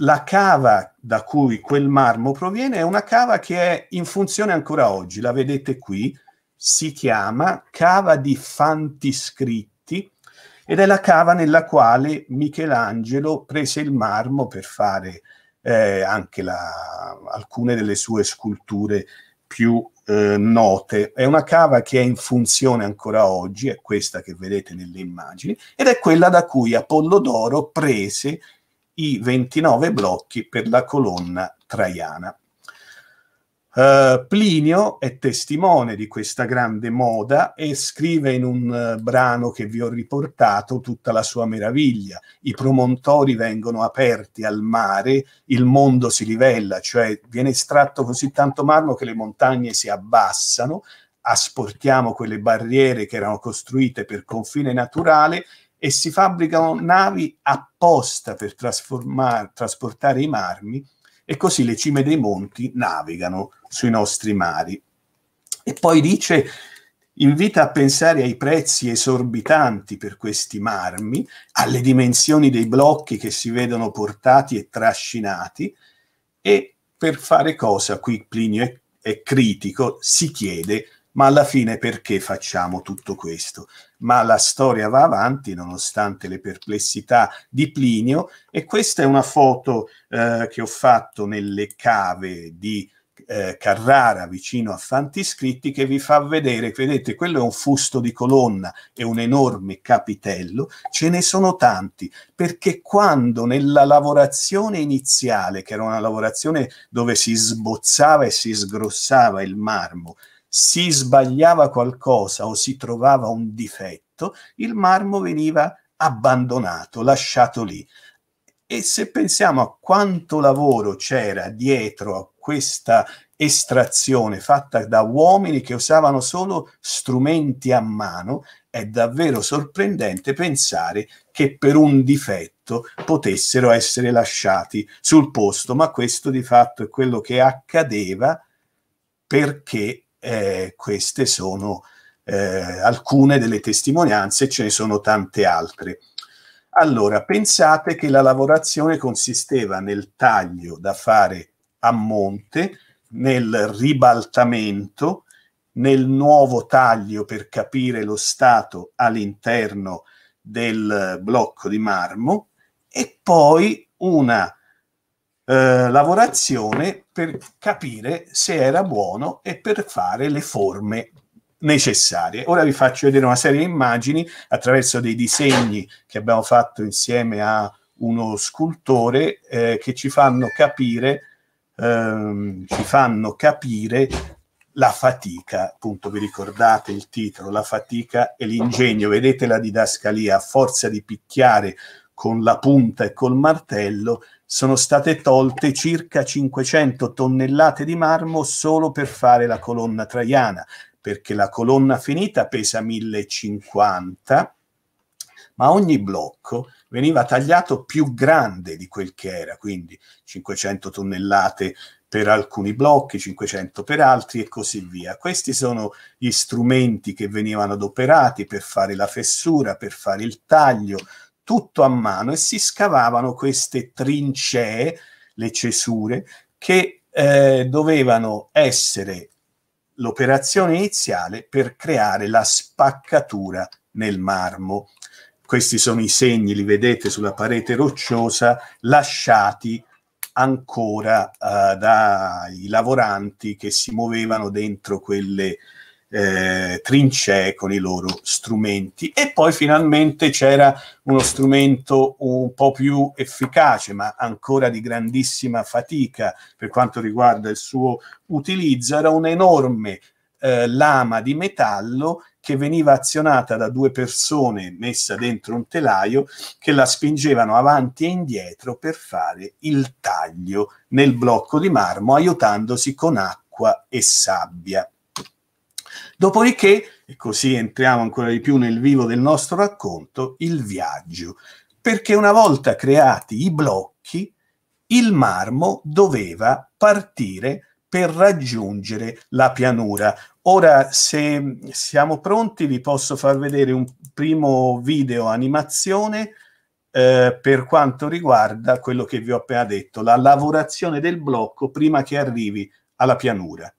La cava da cui quel marmo proviene è una cava che è in funzione ancora oggi, la vedete qui, si chiama Cava di Fantiscritti ed è la cava nella quale Michelangelo prese il marmo per fare eh, anche la, alcune delle sue sculture più eh, note. È una cava che è in funzione ancora oggi, è questa che vedete nelle immagini, ed è quella da cui Apollodoro prese i 29 blocchi per la colonna traiana. Eh, Plinio è testimone di questa grande moda e scrive in un eh, brano che vi ho riportato tutta la sua meraviglia. I promontori vengono aperti al mare, il mondo si livella, cioè viene estratto così tanto marmo che le montagne si abbassano, asportiamo quelle barriere che erano costruite per confine naturale e si fabbricano navi apposta per trasportare i marmi e così le cime dei monti navigano sui nostri mari. E poi dice invita a pensare ai prezzi esorbitanti per questi marmi, alle dimensioni dei blocchi che si vedono portati e trascinati e per fare cosa qui Plinio è, è critico, si chiede ma alla fine perché facciamo tutto questo? Ma la storia va avanti nonostante le perplessità di Plinio e questa è una foto eh, che ho fatto nelle cave di eh, Carrara vicino a Fantiscritti che vi fa vedere, vedete, quello è un fusto di colonna e un enorme capitello, ce ne sono tanti, perché quando nella lavorazione iniziale, che era una lavorazione dove si sbozzava e si sgrossava il marmo, si sbagliava qualcosa o si trovava un difetto, il marmo veniva abbandonato, lasciato lì. E se pensiamo a quanto lavoro c'era dietro a questa estrazione fatta da uomini che usavano solo strumenti a mano, è davvero sorprendente pensare che per un difetto potessero essere lasciati sul posto, ma questo di fatto è quello che accadeva perché eh, queste sono eh, alcune delle testimonianze, ce ne sono tante altre. Allora, pensate che la lavorazione consisteva nel taglio da fare a monte, nel ribaltamento, nel nuovo taglio per capire lo stato all'interno del blocco di marmo e poi una eh, lavorazione per capire se era buono e per fare le forme necessarie. Ora vi faccio vedere una serie di immagini attraverso dei disegni che abbiamo fatto insieme a uno scultore eh, che ci fanno capire ehm, ci fanno capire la fatica, appunto vi ricordate il titolo, la fatica e l'ingegno, vedete la didascalia, a forza di picchiare con la punta e col martello sono state tolte circa 500 tonnellate di marmo solo per fare la colonna traiana, perché la colonna finita pesa 1050, ma ogni blocco veniva tagliato più grande di quel che era, quindi 500 tonnellate per alcuni blocchi, 500 per altri e così via. Questi sono gli strumenti che venivano adoperati per fare la fessura, per fare il taglio, tutto a mano e si scavavano queste trincee, le cesure, che eh, dovevano essere l'operazione iniziale per creare la spaccatura nel marmo. Questi sono i segni, li vedete sulla parete rocciosa, lasciati ancora eh, dai lavoranti che si muovevano dentro quelle eh, trincee con i loro strumenti. E poi finalmente c'era uno strumento un po' più efficace, ma ancora di grandissima fatica per quanto riguarda il suo utilizzo, era un'enorme eh, lama di metallo che veniva azionata da due persone messa dentro un telaio che la spingevano avanti e indietro per fare il taglio nel blocco di marmo aiutandosi con acqua e sabbia. Dopodiché, e così entriamo ancora di più nel vivo del nostro racconto, il viaggio, perché una volta creati i blocchi, il marmo doveva partire per raggiungere la pianura. Ora, se siamo pronti, vi posso far vedere un primo video animazione eh, per quanto riguarda quello che vi ho appena detto, la lavorazione del blocco prima che arrivi alla pianura.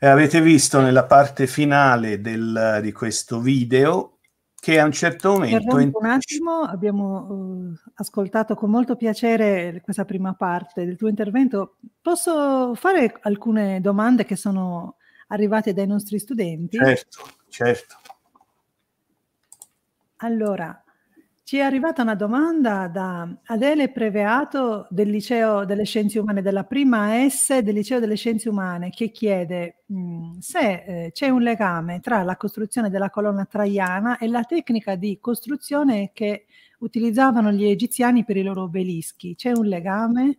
E avete visto nella parte finale del, di questo video che a un certo momento... Un attimo, abbiamo uh, ascoltato con molto piacere questa prima parte del tuo intervento. Posso fare alcune domande che sono arrivate dai nostri studenti? Certo, certo. Allora, ci è arrivata una domanda da Adele Preveato del Liceo delle Scienze Umane, della prima S del Liceo delle Scienze Umane, che chiede mh, mm, se eh, c'è un legame tra la costruzione della colonna traiana e la tecnica di costruzione che utilizzavano gli egiziani per i loro obelischi. C'è un legame?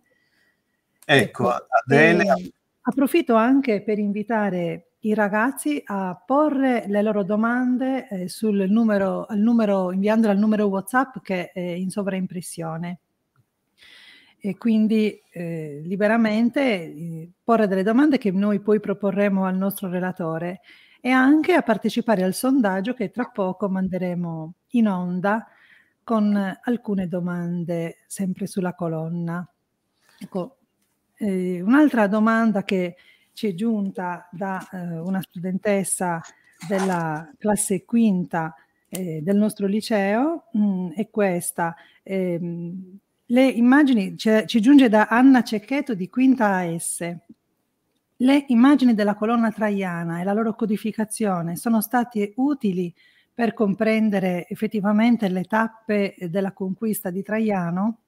Ecco, ecco Adele... approfitto anche per invitare i ragazzi a porre le loro domande eh, sul numero, al numero, inviandole al numero WhatsApp che è in sovraimpressione. E quindi eh, liberamente eh, porre delle domande che noi poi proporremo al nostro relatore e anche a partecipare al sondaggio che tra poco manderemo in onda con alcune domande sempre sulla colonna. Ecco, eh, un'altra domanda che ci è giunta da eh, una studentessa della classe quinta eh, del nostro liceo mh, mm, è questa. Ehm, le immagini ci, ci giunge da Anna Cecchetto di Quinta AS. Le immagini della colonna traiana e la loro codificazione sono state utili per comprendere effettivamente le tappe della conquista di Traiano?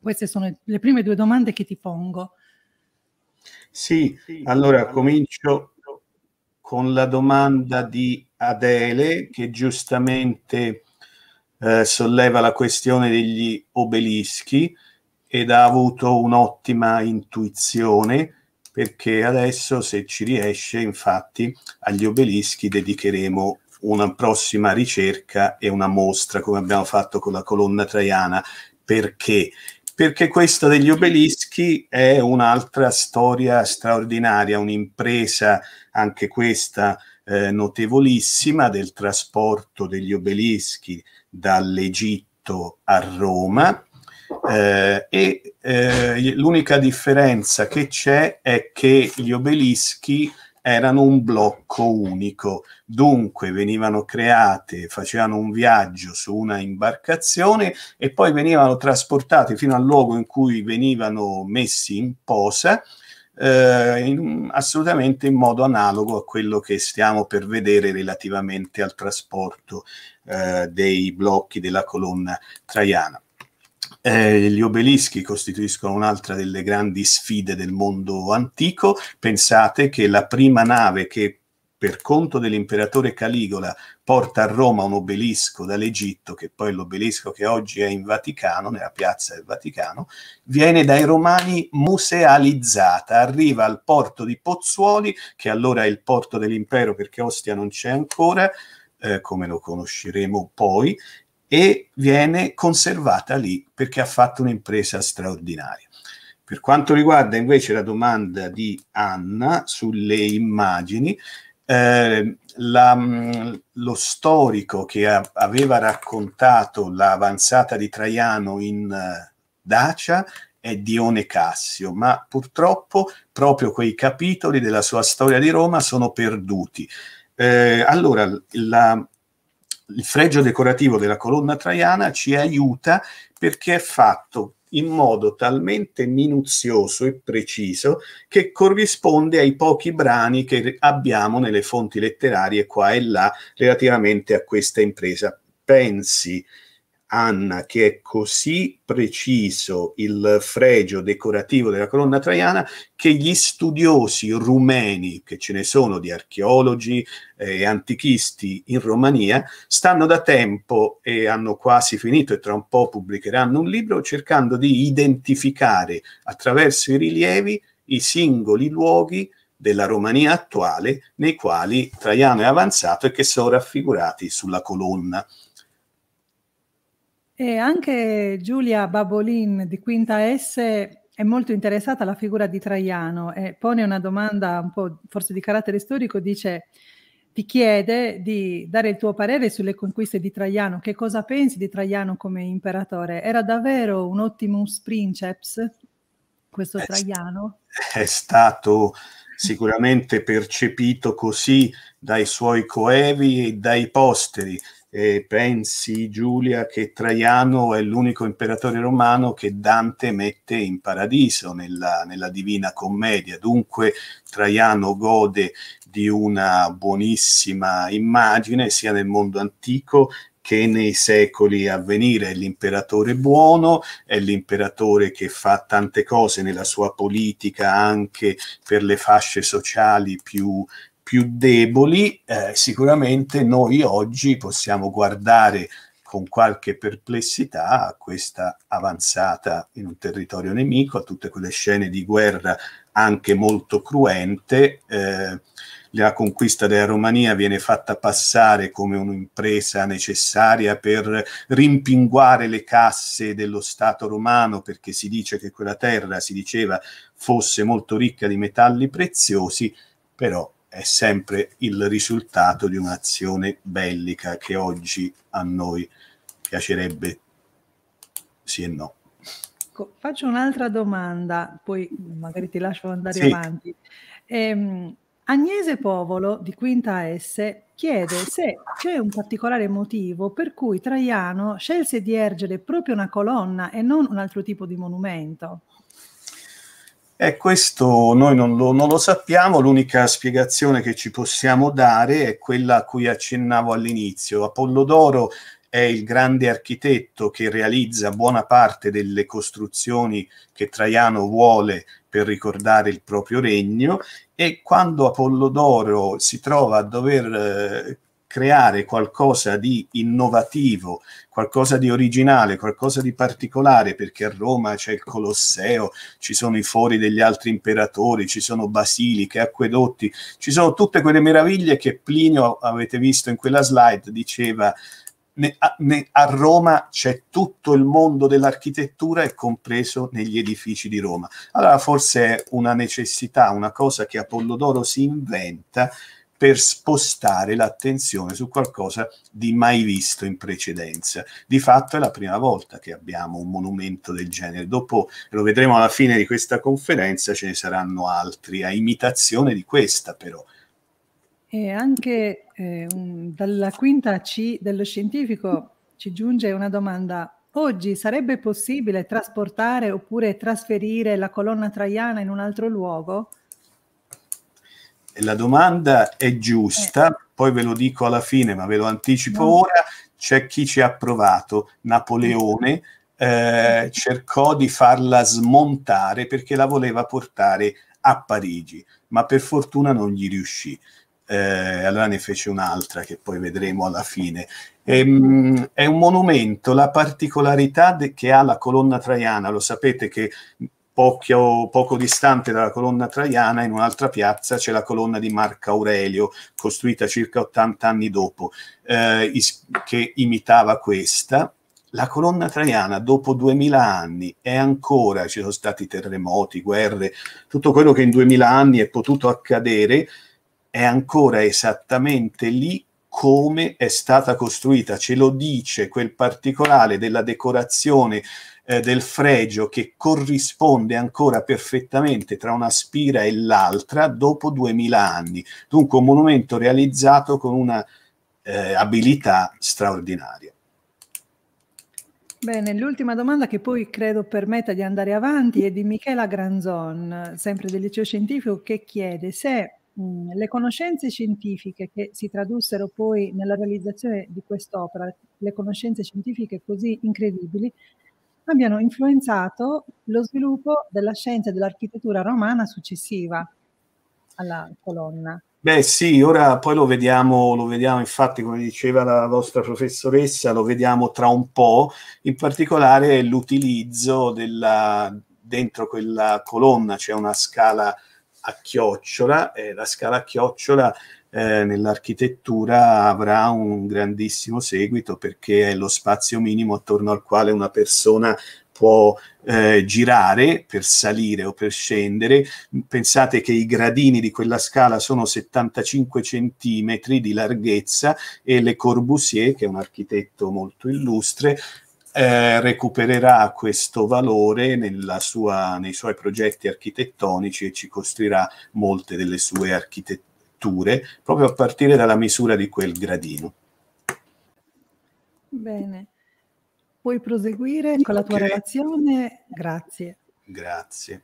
Queste sono le prime due domande che ti pongo. Sì, allora comincio con la domanda di Adele che giustamente eh, solleva la questione degli obelischi ed ha avuto un'ottima intuizione perché adesso se ci riesce infatti agli obelischi dedicheremo una prossima ricerca e una mostra come abbiamo fatto con la colonna traiana perché perché questo degli obelischi è un'altra storia straordinaria, un'impresa anche questa eh, notevolissima del trasporto degli obelischi dall'Egitto a Roma eh, e eh, l'unica differenza che c'è è che gli obelischi erano un blocco unico, dunque venivano create, facevano un viaggio su una imbarcazione e poi venivano trasportate fino al luogo in cui venivano messi in posa. Eh, in, assolutamente in modo analogo a quello che stiamo per vedere relativamente al trasporto eh, dei blocchi della colonna traiana. Eh, gli obelischi costituiscono un'altra delle grandi sfide del mondo antico. Pensate che la prima nave che per conto dell'imperatore Caligola porta a Roma un obelisco dall'Egitto, che poi è l'obelisco che oggi è in Vaticano, nella piazza del Vaticano, viene dai romani musealizzata, arriva al porto di Pozzuoli, che allora è il porto dell'impero perché Ostia non c'è ancora, eh, come lo conosceremo poi, e viene conservata lì perché ha fatto un'impresa straordinaria. Per quanto riguarda invece la domanda di Anna sulle immagini, eh, la, mm, lo storico che a, aveva raccontato l'avanzata di Traiano in eh, Dacia è Dione Cassio, ma purtroppo proprio quei capitoli della sua storia di Roma sono perduti. Eh, allora, la, il fregio decorativo della colonna traiana ci aiuta perché è fatto in modo talmente minuzioso e preciso che corrisponde ai pochi brani che abbiamo nelle fonti letterarie qua e là relativamente a questa impresa. Pensi Anna che è così preciso il fregio decorativo della colonna traiana che gli studiosi rumeni, che ce ne sono di archeologi eh, e eh, antichisti in Romania, stanno da tempo e hanno quasi finito e tra un po' pubblicheranno un libro cercando di identificare attraverso i rilievi i singoli luoghi della Romania attuale nei quali Traiano è avanzato e che sono raffigurati sulla colonna. E anche Giulia Babolin di Quinta S è molto interessata alla figura di Traiano e pone una domanda un po' forse di carattere storico, dice ti chiede di dare il tuo parere sulle conquiste di Traiano, che cosa pensi di Traiano come imperatore? Era davvero un ottimus Princeps questo è Traiano? St- è stato sicuramente percepito così dai suoi coevi e dai posteri eh, pensi Giulia che Traiano è l'unico imperatore romano che Dante mette in paradiso nella, nella Divina Commedia, dunque Traiano gode di una buonissima immagine sia nel mondo antico che nei secoli a venire è l'imperatore buono, è l'imperatore che fa tante cose nella sua politica anche per le fasce sociali più più deboli, eh, sicuramente noi oggi possiamo guardare con qualche perplessità a questa avanzata in un territorio nemico, a tutte quelle scene di guerra anche molto cruente. Eh, la conquista della Romania viene fatta passare come un'impresa necessaria per rimpinguare le casse dello Stato romano, perché si dice che quella terra, si diceva, fosse molto ricca di metalli preziosi, però è sempre il risultato di un'azione bellica che oggi a noi piacerebbe sì e no. Faccio un'altra domanda, poi magari ti lascio andare sì. avanti. Ehm, Agnese Povolo di Quinta S chiede se c'è un particolare motivo per cui Traiano scelse di ergere proprio una colonna e non un altro tipo di monumento. Eh, questo noi non lo, non lo sappiamo, l'unica spiegazione che ci possiamo dare è quella a cui accennavo all'inizio. Apollodoro è il grande architetto che realizza buona parte delle costruzioni che Traiano vuole per ricordare il proprio regno e quando Apollodoro si trova a dover eh, creare qualcosa di innovativo, qualcosa di originale, qualcosa di particolare, perché a Roma c'è il Colosseo, ci sono i fori degli altri imperatori, ci sono basiliche, acquedotti, ci sono tutte quelle meraviglie che Plinio, avete visto in quella slide, diceva a, Roma c'è tutto il mondo dell'architettura e compreso negli edifici di Roma. Allora forse è una necessità, una cosa che Apollodoro si inventa per spostare l'attenzione su qualcosa di mai visto in precedenza. Di fatto è la prima volta che abbiamo un monumento del genere. Dopo lo vedremo alla fine di questa conferenza, ce ne saranno altri a imitazione di questa però. E anche eh, un, dalla quinta C dello scientifico ci giunge una domanda. Oggi sarebbe possibile trasportare oppure trasferire la colonna traiana in un altro luogo? la domanda è giusta, eh. poi ve lo dico alla fine, ma ve lo anticipo no. ora, c'è chi ci ha provato, Napoleone eh, cercò di farla smontare perché la voleva portare a Parigi, ma per fortuna non gli riuscì. Eh, allora ne fece un'altra che poi vedremo alla fine. Ehm, è un monumento, la particolarità che ha la colonna traiana, lo sapete che poco, poco distante dalla colonna traiana, in un'altra piazza c'è la colonna di Marco Aurelio, costruita circa 80 anni dopo, eh, che imitava questa. La colonna traiana, dopo 2000 anni, è ancora, ci sono stati terremoti, guerre, tutto quello che in 2000 anni è potuto accadere, è ancora esattamente lì come è stata costruita, ce lo dice quel particolare della decorazione eh, del fregio che corrisponde ancora perfettamente tra una spira e l'altra dopo 2000 anni. Dunque un monumento realizzato con una eh, abilità straordinaria. Bene, l'ultima domanda che poi credo permetta di andare avanti è di Michela Granzon, sempre del liceo scientifico, che chiede se mh, mm, le conoscenze scientifiche che si tradussero poi nella realizzazione di quest'opera, le conoscenze scientifiche così incredibili, abbiano influenzato lo sviluppo della scienza e dell'architettura romana successiva alla colonna. Beh sì, ora poi lo vediamo, lo vediamo infatti come diceva la vostra professoressa, lo vediamo tra un po', in particolare l'utilizzo della, dentro quella colonna, c'è cioè una scala a chiocciola, eh, la scala a chiocciola eh, nell'architettura avrà un grandissimo seguito perché è lo spazio minimo attorno al quale una persona può eh, girare per salire o per scendere. Pensate che i gradini di quella scala sono 75 centimetri di larghezza e Le Corbusier, che è un architetto molto illustre, eh, recupererà questo valore sua, nei suoi progetti architettonici e ci costruirà molte delle sue architetture strutture proprio a partire dalla misura di quel gradino. Bene, puoi proseguire con la tua relazione, grazie. Grazie.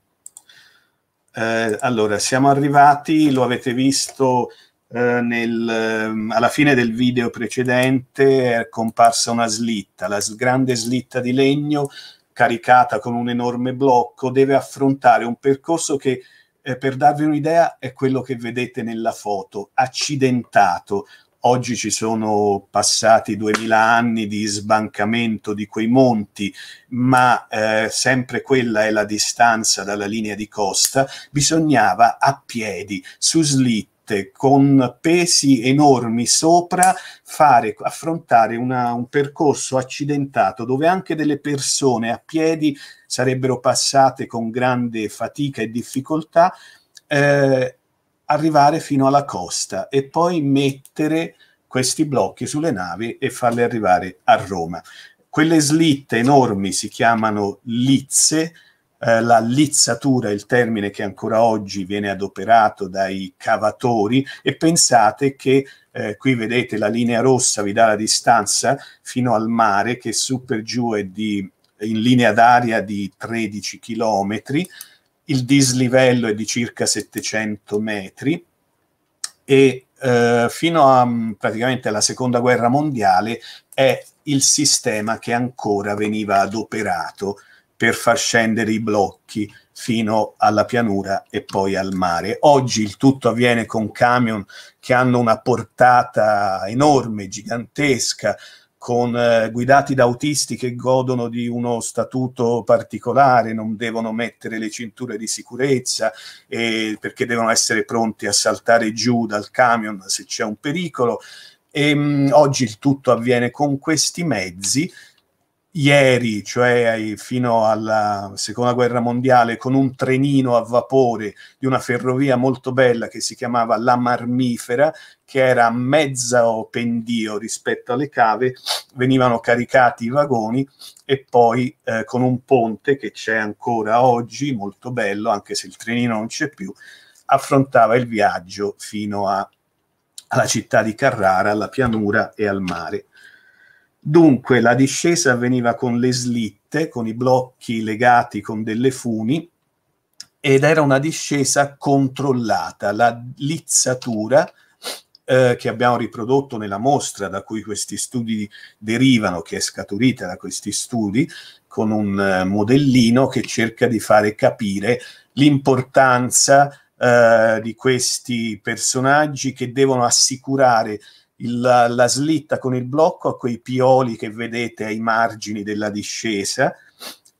Eh, allora, siamo arrivati, lo avete visto eh, nel, ehm, alla fine del video precedente, è comparsa una slitta, la grande slitta di legno caricata con un enorme blocco, deve affrontare un percorso che eh, per darvi un'idea, è quello che vedete nella foto, accidentato. Oggi ci sono passati 2000 anni di sbancamento di quei monti, ma eh, sempre quella è la distanza dalla linea di costa. Bisognava a piedi, su slit, gente con pesi enormi sopra fare, affrontare una, un percorso accidentato dove anche delle persone a piedi sarebbero passate con grande fatica e difficoltà, eh, arrivare fino alla costa e poi mettere questi blocchi sulle navi e farle arrivare a Roma. Quelle slitte enormi si chiamano lizze, eh, la lizzatura, il termine che ancora oggi viene adoperato dai cavatori, e pensate che eh, qui vedete la linea rossa vi dà la distanza fino al mare che su per giù è di, in linea d'aria di 13 chilometri, il dislivello è di circa 700 metri e eh, fino a, mm, praticamente alla seconda guerra mondiale è il sistema che ancora veniva adoperato per far scendere i blocchi fino alla pianura e poi al mare. Oggi il tutto avviene con camion che hanno una portata enorme, gigantesca, con, eh, guidati da autisti che godono di uno statuto particolare, non devono mettere le cinture di sicurezza eh, perché devono essere pronti a saltare giù dal camion se c'è un pericolo. E, ehm, mh, oggi il tutto avviene con questi mezzi ieri, cioè fino alla seconda guerra mondiale, con un trenino a vapore di una ferrovia molto bella che si chiamava La Marmifera, che era a mezzo pendio rispetto alle cave, venivano caricati i vagoni e poi eh, con un ponte che c'è ancora oggi, molto bello, anche se il trenino non c'è più, affrontava il viaggio fino a, alla città di Carrara, alla pianura e al mare Dunque la discesa avveniva con le slitte, con i blocchi legati con delle funi ed era una discesa controllata. La lizzatura eh, che abbiamo riprodotto nella mostra da cui questi studi derivano, che è scaturita da questi studi, con un eh, modellino che cerca di fare capire l'importanza eh, di questi personaggi che devono assicurare il, la slitta con il blocco a quei pioli che vedete ai margini della discesa.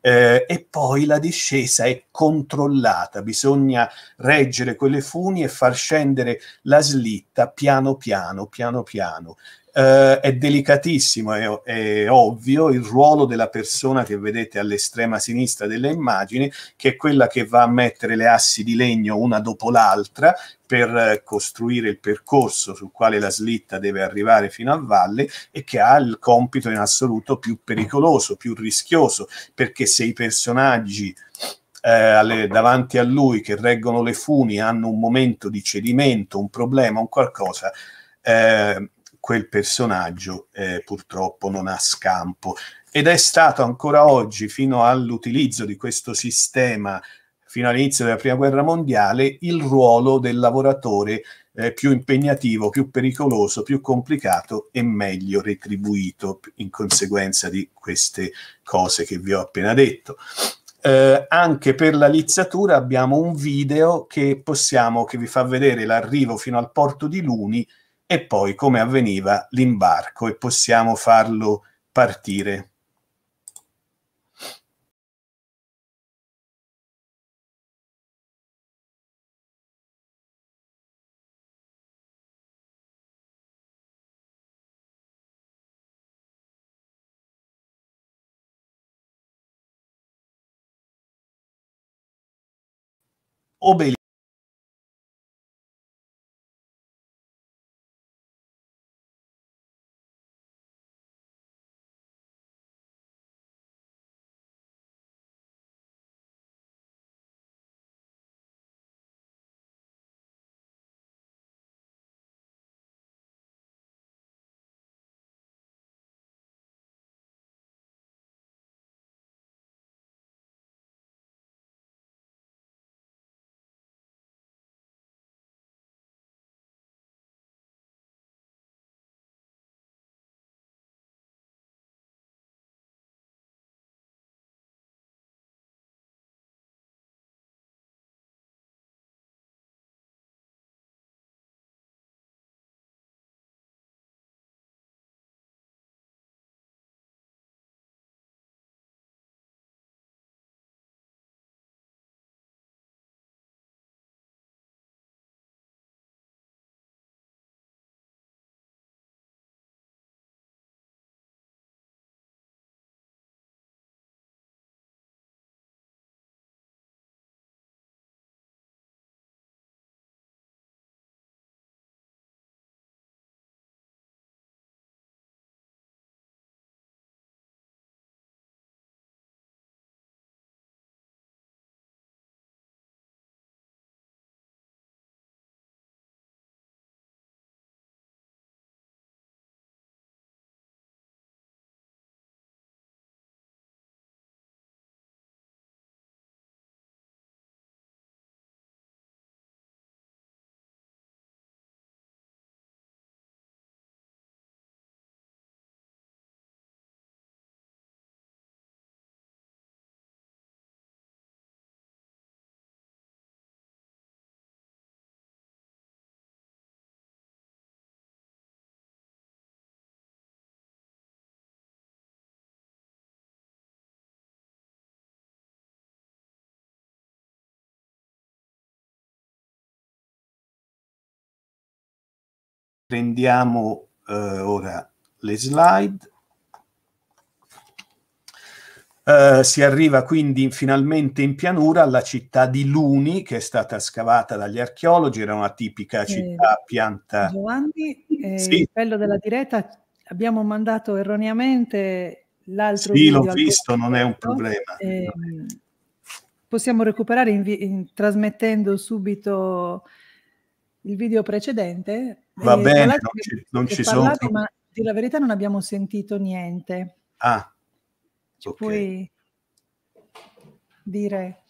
Eh, e poi la discesa è controllata, bisogna reggere quelle funi e far scendere la slitta piano piano, piano piano eh, è delicatissimo, è, è, ovvio il ruolo della persona che vedete all'estrema sinistra delle immagini, che è quella che va a mettere le assi di legno una dopo l'altra per eh, costruire il percorso sul quale la slitta deve arrivare fino a valle e che ha il compito in assoluto più pericoloso, più rischioso, perché se i personaggi eh, alle, davanti a lui che reggono le funi hanno un momento di cedimento, un problema, un qualcosa, eh, quel personaggio eh, purtroppo non ha scampo. Ed è stato ancora oggi, fino all'utilizzo di questo sistema, fino all'inizio della Prima Guerra Mondiale, il ruolo del lavoratore eh, più impegnativo, più pericoloso, più complicato e meglio retribuito in conseguenza di queste cose che vi ho appena detto. Eh, anche per la lizzatura abbiamo un video che possiamo, che vi fa vedere l'arrivo fino al porto di Luni, e poi come avveniva l'imbarco e possiamo farlo partire. obelisco. prendiamo eh, ora le slide. Uh, si arriva quindi finalmente in pianura alla città di Luni, che è stata scavata dagli archeologi, era una tipica eh, città eh, pianta. Giovanni, eh, sì. il bello della diretta, abbiamo mandato erroneamente l'altro sì, video. l'ho visto, non è un problema. Eh, possiamo recuperare in, in, trasmettendo subito il video precedente, Va eh, bene, non ci, non ci parlato, sono. Ma di la verità non abbiamo sentito niente. Ah, ci okay. puoi dire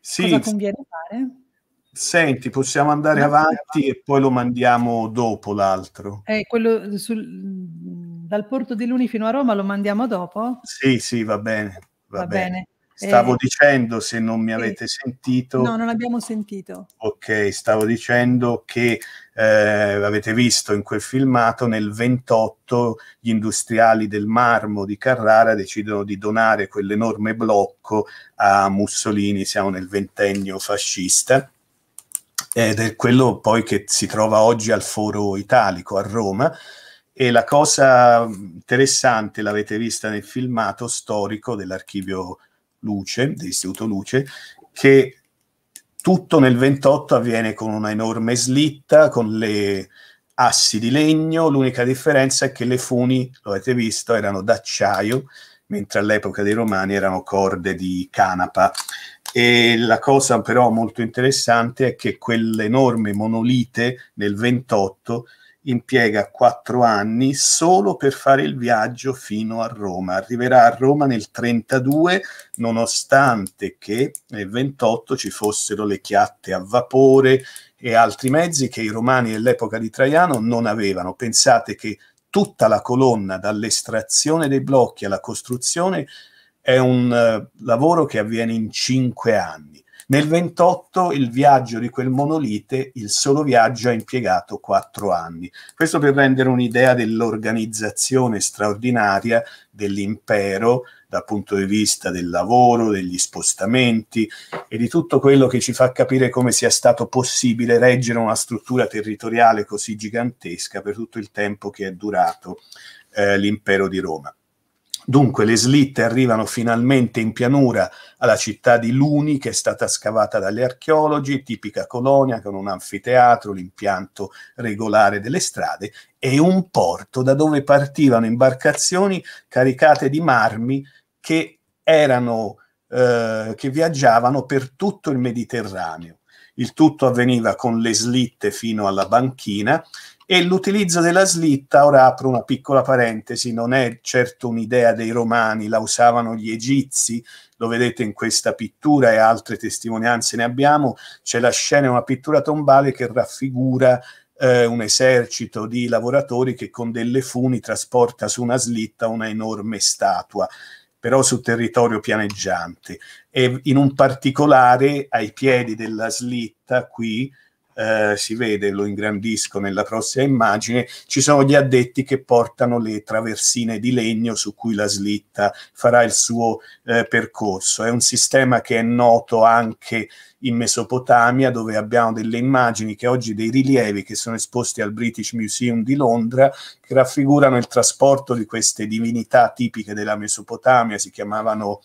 sì, cosa conviene fare? Senti, possiamo andare avanti e poi lo mandiamo dopo l'altro. Eh, quello sul, dal Porto di Luni fino a Roma lo mandiamo dopo? Sì, sì, va bene. Va, va bene. bene. Stavo eh, dicendo, se non mi avete sì. sentito... No, non abbiamo sentito. Ok, stavo dicendo che eh, avete visto in quel filmato, nel 28 gli industriali del marmo di Carrara decidono di donare quell'enorme blocco a Mussolini, siamo nel ventennio fascista, ed è quello poi che si trova oggi al Foro Italico a Roma, e la cosa interessante, l'avete vista nel filmato storico dell'archivio Luce, dell'Istituto Luce, che tutto nel 28 avviene con una enorme slitta, con le assi di legno, l'unica differenza è che le funi, lo avete visto, erano d'acciaio, mentre all'epoca dei Romani erano corde di canapa. E la cosa però molto interessante è che quell'enorme monolite nel 28 impiega quattro anni solo per fare il viaggio fino a Roma. Arriverà a Roma nel 32, nonostante che nel 28 ci fossero le chiatte a vapore e altri mezzi che i romani dell'epoca di Traiano non avevano. Pensate che tutta la colonna, dall'estrazione dei blocchi alla costruzione, è un eh, lavoro che avviene in cinque anni. Nel 28 il viaggio di quel monolite, il solo viaggio, ha impiegato quattro anni. Questo per rendere un'idea dell'organizzazione straordinaria dell'impero dal punto di vista del lavoro, degli spostamenti e di tutto quello che ci fa capire come sia stato possibile reggere una struttura territoriale così gigantesca per tutto il tempo che è durato eh, l'impero di Roma. Dunque le slitte arrivano finalmente in pianura alla città di Luni, che è stata scavata dagli archeologi, tipica colonia con un anfiteatro, l'impianto regolare delle strade e un porto da dove partivano imbarcazioni caricate di marmi che, erano, eh, che viaggiavano per tutto il Mediterraneo. Il tutto avveniva con le slitte fino alla banchina e l'utilizzo della slitta, ora apro una piccola parentesi, non è certo un'idea dei romani, la usavano gli egizi, lo vedete in questa pittura e altre testimonianze ne abbiamo, c'è la scena, una pittura tombale che raffigura eh, un esercito di lavoratori che con delle funi trasporta su una slitta una enorme statua però su territorio pianeggiante e in un particolare ai piedi della slitta qui eh, si vede, lo ingrandisco nella prossima immagine, ci sono gli addetti che portano le traversine di legno su cui la slitta farà il suo eh, percorso. È un sistema che è noto anche in Mesopotamia, dove abbiamo delle immagini che oggi dei rilievi che sono esposti al British Museum di Londra, che raffigurano il trasporto di queste divinità tipiche della Mesopotamia, si chiamavano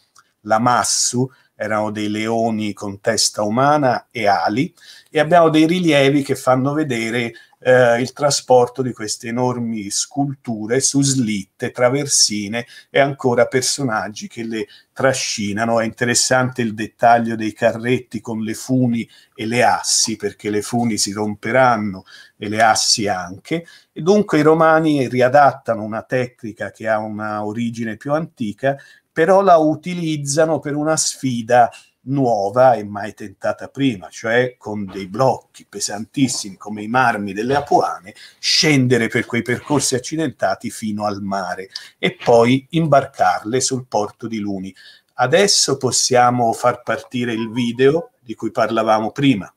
Massu, erano dei leoni con testa umana e ali e abbiamo dei rilievi che fanno vedere eh, il trasporto di queste enormi sculture su slitte, traversine e ancora personaggi che le trascinano. È interessante il dettaglio dei carretti con le funi e le assi, perché le funi si romperanno e le assi anche. E dunque i romani riadattano una tecnica che ha una origine più antica però la utilizzano per una sfida nuova e mai tentata prima, cioè con dei blocchi pesantissimi come i marmi delle Apuane, scendere per quei percorsi accidentati fino al mare e poi imbarcarle sul porto di Luni. Adesso possiamo far partire il video di cui parlavamo prima.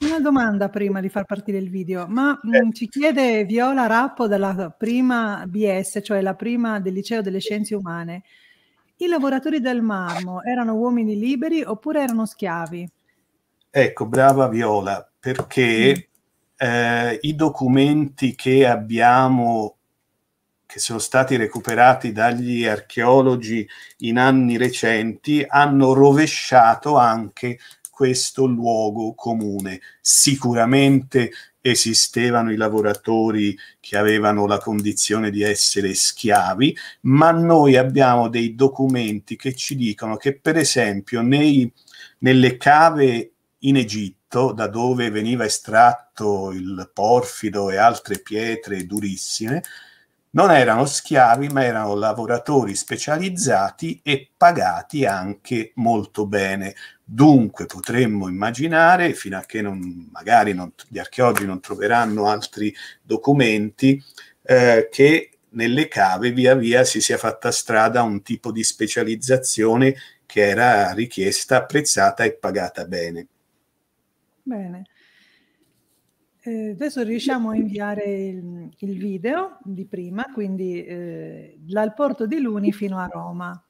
Una domanda prima di far partire il video, ma eh. mh, certo. ci chiede Viola Rappo dalla prima BS, cioè la prima del liceo delle scienze umane, i lavoratori del marmo erano uomini liberi oppure erano schiavi? Ecco, brava Viola, perché mm. eh, i documenti che abbiamo, che sono stati recuperati dagli archeologi in anni recenti, hanno rovesciato anche questo luogo comune. Sicuramente esistevano i lavoratori che avevano la condizione di essere schiavi, ma noi abbiamo dei documenti che ci dicono che per esempio nei, nelle cave in Egitto, da dove veniva estratto il porfido e altre pietre durissime, non erano schiavi, ma erano lavoratori specializzati e pagati anche molto bene. Dunque potremmo immaginare, fino a che non, magari non, gli archeologi non troveranno altri documenti, eh, che nelle cave via via si sia fatta strada un tipo di specializzazione che era richiesta, apprezzata e pagata bene. Bene. Eh, adesso riusciamo a inviare il, il video di prima, quindi eh, dal porto di Luni fino a Roma.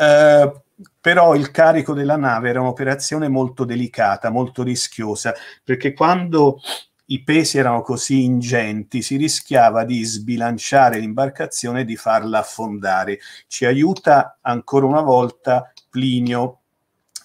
Eh, però il carico della nave era un'operazione molto delicata, molto rischiosa, perché quando i pesi erano così ingenti, si rischiava di sbilanciare l'imbarcazione e di farla affondare. Ci aiuta ancora una volta Plinio,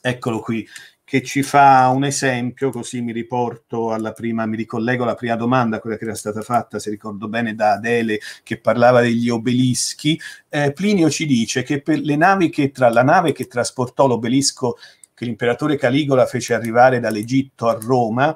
eccolo qui, che ci fa un esempio, così mi riporto alla prima, mi ricollego alla prima domanda, quella che era stata fatta, se ricordo bene, da Adele, che parlava degli obelischi. Eh, Plinio ci dice che per le navi che tra, la nave che trasportò l'obelisco che l'imperatore Caligola fece arrivare dall'Egitto a Roma,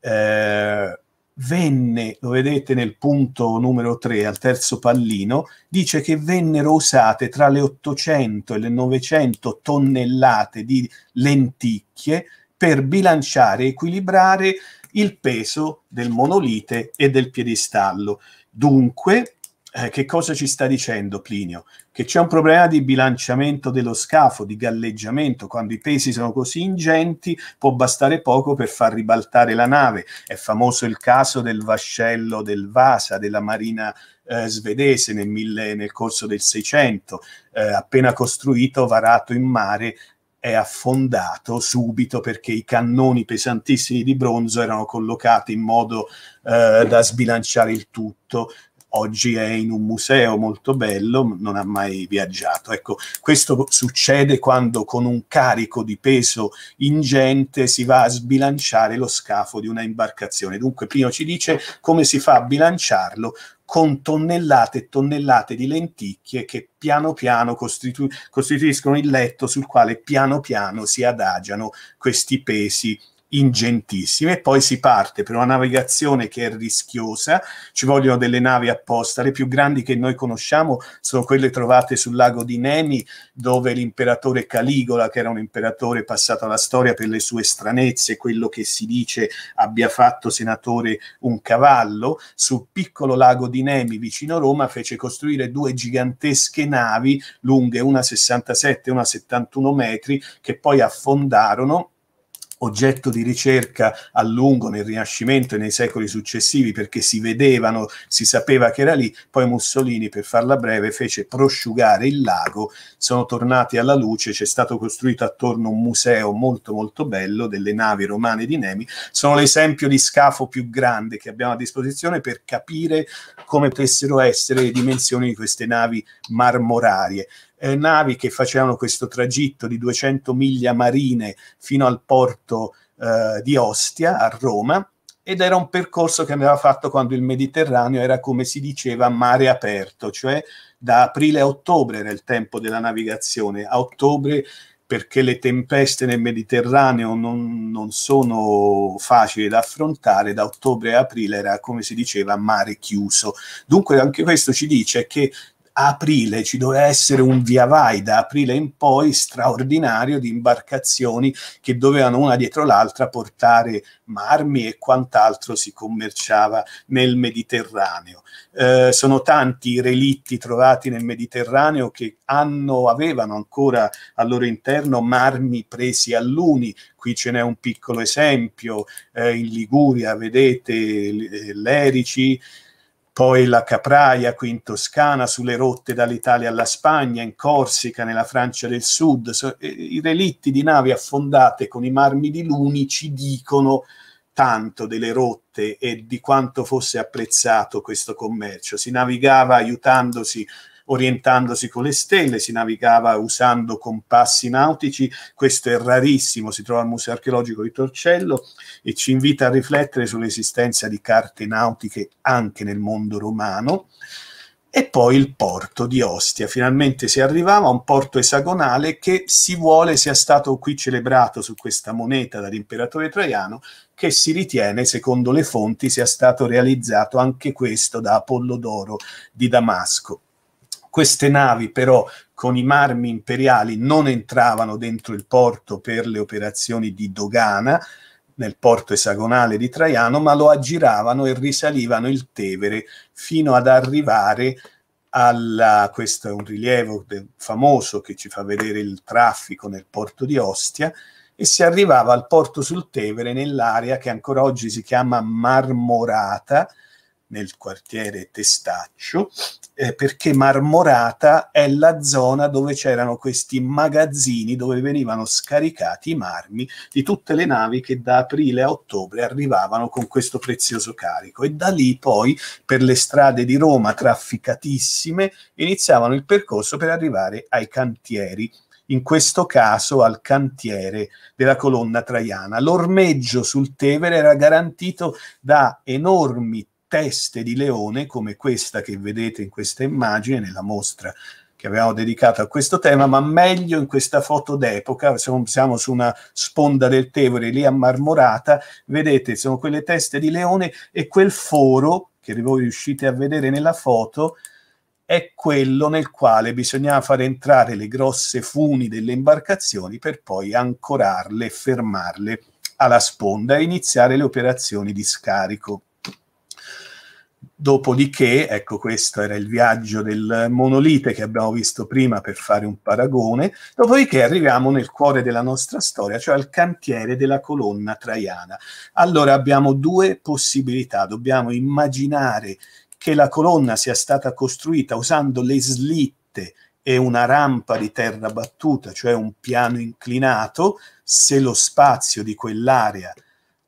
eh, venne, lo vedete nel punto numero 3 al terzo pallino, dice che vennero usate tra le 800 e le 900 tonnellate di lenticchie per bilanciare e equilibrare il peso del monolite e del piedistallo. Dunque, eh, che cosa ci sta dicendo Plinio? Che c'è un problema di bilanciamento dello scafo, di galleggiamento, quando i pesi sono così ingenti può bastare poco per far ribaltare la nave. È famoso il caso del vascello del Vasa, della marina eh, svedese nel, mille, nel, corso del Seicento, eh, appena costruito, varato in mare, è affondato subito perché i cannoni pesantissimi di bronzo erano collocati in modo eh, da sbilanciare il tutto oggi è in un museo molto bello, non ha mai viaggiato. Ecco, questo succede quando con un carico di peso ingente si va a sbilanciare lo scafo di una imbarcazione. Dunque Pino ci dice come si fa a bilanciarlo con tonnellate e tonnellate di lenticchie che piano piano costitu costituiscono il letto sul quale piano piano si adagiano questi pesi ingentissime e poi si parte per una navigazione che è rischiosa, ci vogliono delle navi apposta, le più grandi che noi conosciamo sono quelle trovate sul lago di Nemi dove l'imperatore Caligola, che era un imperatore passato alla storia per le sue stranezze, quello che si dice abbia fatto senatore un cavallo, sul piccolo lago di Nemi vicino Roma fece costruire due gigantesche navi lunghe una 67 e una 71 metri che poi affondarono oggetto di ricerca a lungo nel Rinascimento e nei secoli successivi perché si vedevano, si sapeva che era lì, poi Mussolini, per farla breve, fece prosciugare il lago, sono tornati alla luce, c'è stato costruito attorno un museo molto molto bello delle navi romane di Nemi, sono l'esempio di scafo più grande che abbiamo a disposizione per capire come potessero essere le dimensioni di queste navi marmorarie eh, navi che facevano questo tragitto di 200 miglia marine fino al porto eh, di Ostia, a Roma, ed era un percorso che andava fatto quando il Mediterraneo era, come si diceva, mare aperto, cioè da aprile a ottobre era il tempo della navigazione, a ottobre perché le tempeste nel Mediterraneo non, non, sono facili da affrontare, da ottobre a aprile era, come si diceva, mare chiuso. Dunque anche questo ci dice che aprile ci doveva essere un via vai da aprile in poi straordinario di imbarcazioni che dovevano una dietro l'altra portare marmi e quant'altro si commerciava nel Mediterraneo. Eh, sono tanti i relitti trovati nel Mediterraneo che hanno, avevano ancora al loro interno marmi presi all'uni. Qui ce n'è un piccolo esempio, eh, in Liguria vedete eh, l'Erici, poi la Capraia qui in Toscana, sulle rotte dall'Italia alla Spagna, in Corsica, nella Francia del Sud. Eh, I relitti di navi affondate con i marmi di Luni ci dicono tanto delle rotte e di quanto fosse apprezzato questo commercio. Si navigava aiutandosi orientandosi con le stelle, si navigava usando compassi nautici, questo è rarissimo, si trova al Museo Archeologico di Torcello e ci invita a riflettere sull'esistenza di carte nautiche anche nel mondo romano. E poi il porto di Ostia, finalmente si arrivava a un porto esagonale che si vuole sia stato qui celebrato su questa moneta dall'imperatore Traiano, che si ritiene, secondo le fonti, sia stato realizzato anche questo da Apollodoro di Damasco. Queste navi però con i marmi imperiali non entravano dentro il porto per le operazioni di dogana, nel porto esagonale di Traiano, ma lo aggiravano e risalivano il Tevere fino ad arrivare alla, questo è un rilievo famoso che ci fa vedere il traffico nel porto di Ostia, e si arrivava al porto sul Tevere nell'area che ancora oggi si chiama Marmorata, nel quartiere Testaccio, eh, perché Marmorata è la zona dove c'erano questi magazzini dove venivano scaricati i marmi di tutte le navi che da aprile a ottobre arrivavano con questo prezioso carico e da lì poi per le strade di Roma trafficatissime iniziavano il percorso per arrivare ai cantieri in questo caso al cantiere della colonna traiana. L'ormeggio sul Tevere era garantito da enormi teste di leone come questa che vedete in questa immagine nella mostra che avevamo dedicato a questo tema, ma meglio in questa foto d'epoca, siamo su una sponda del Tevere lì ammarmorata, vedete, sono quelle teste di leone e quel foro che voi riuscite a vedere nella foto è quello nel quale bisognava far entrare le grosse funi delle imbarcazioni per poi ancorarle fermarle alla sponda e iniziare le operazioni di scarico. Dopodiché, ecco, questo era il viaggio del monolite che abbiamo visto prima per fare un paragone. Dopodiché arriviamo nel cuore della nostra storia, cioè al cantiere della colonna traiana. Allora abbiamo due possibilità. Dobbiamo immaginare che la colonna sia stata costruita usando le slitte e una rampa di terra battuta, cioè un piano inclinato, se lo spazio di quell'area è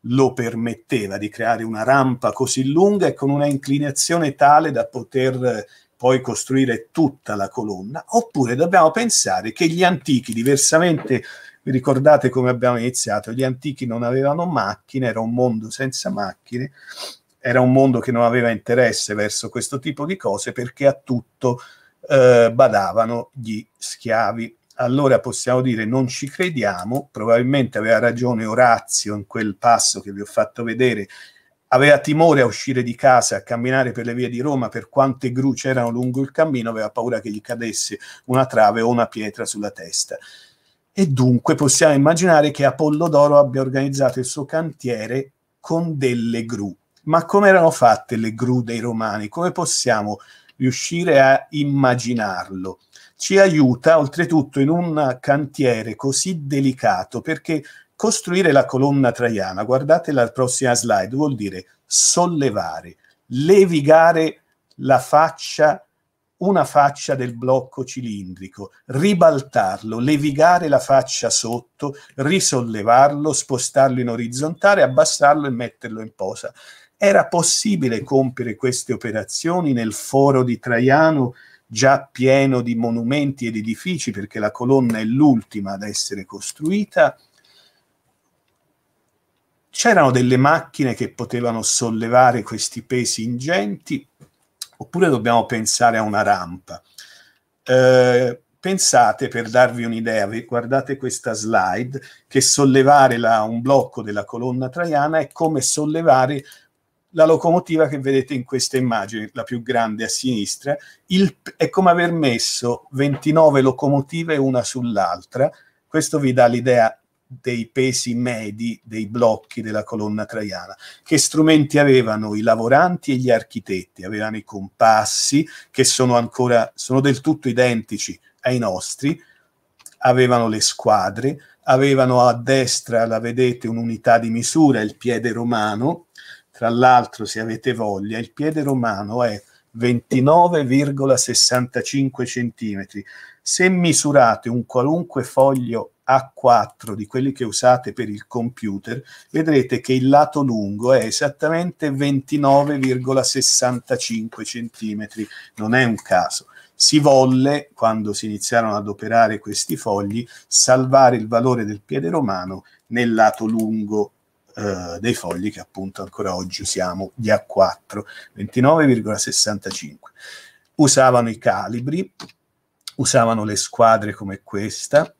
lo permetteva di creare una rampa così lunga e con una inclinazione tale da poter eh, poi costruire tutta la colonna, oppure dobbiamo pensare che gli antichi, diversamente, vi ricordate come abbiamo iniziato, gli antichi non avevano macchine, era un mondo senza macchine, era un mondo che non aveva interesse verso questo tipo di cose perché a tutto eh, badavano gli schiavi allora possiamo dire non ci crediamo, probabilmente aveva ragione Orazio in quel passo che vi ho fatto vedere, aveva timore a uscire di casa, a camminare per le vie di Roma, per quante gru c'erano lungo il cammino, aveva paura che gli cadesse una trave o una pietra sulla testa. E dunque possiamo immaginare che Apollo d'Oro abbia organizzato il suo cantiere con delle gru. Ma come erano fatte le gru dei romani? Come possiamo riuscire a immaginarlo? ci aiuta oltretutto in un cantiere così delicato perché costruire la colonna traiana, guardate la prossima slide, vuol dire sollevare, levigare la faccia, una faccia del blocco cilindrico, ribaltarlo, levigare la faccia sotto, risollevarlo, spostarlo in orizzontale, abbassarlo e metterlo in posa. Era possibile compiere queste operazioni nel foro di Traiano già pieno di monumenti ed edifici perché la colonna è l'ultima ad essere costruita. C'erano delle macchine che potevano sollevare questi pesi ingenti, oppure dobbiamo pensare a una rampa. Eh, pensate, per darvi un'idea, guardate questa slide, che sollevare la, un blocco della colonna traiana è come sollevare la locomotiva che vedete in questa immagine, la più grande a sinistra, il, è come aver messo 29 locomotive una sull'altra. Questo vi dà l'idea dei pesi medi dei blocchi della colonna traiana. Che strumenti avevano i lavoranti e gli architetti? Avevano i compassi, che sono ancora sono del tutto identici ai nostri, avevano le squadre, avevano a destra, la vedete, un'unità di misura, il piede romano, tra l'altro, se avete voglia, il piede romano è 29,65 cm. Se misurate un qualunque foglio A4 di quelli che usate per il computer, vedrete che il lato lungo è esattamente 29,65 cm. Non è un caso. Si volle, quando si iniziarono ad operare questi fogli, salvare il valore del piede romano nel lato lungo eh, dei fogli che appunto ancora oggi usiamo di A4, 29,65. Usavano i calibri, usavano le squadre come questa,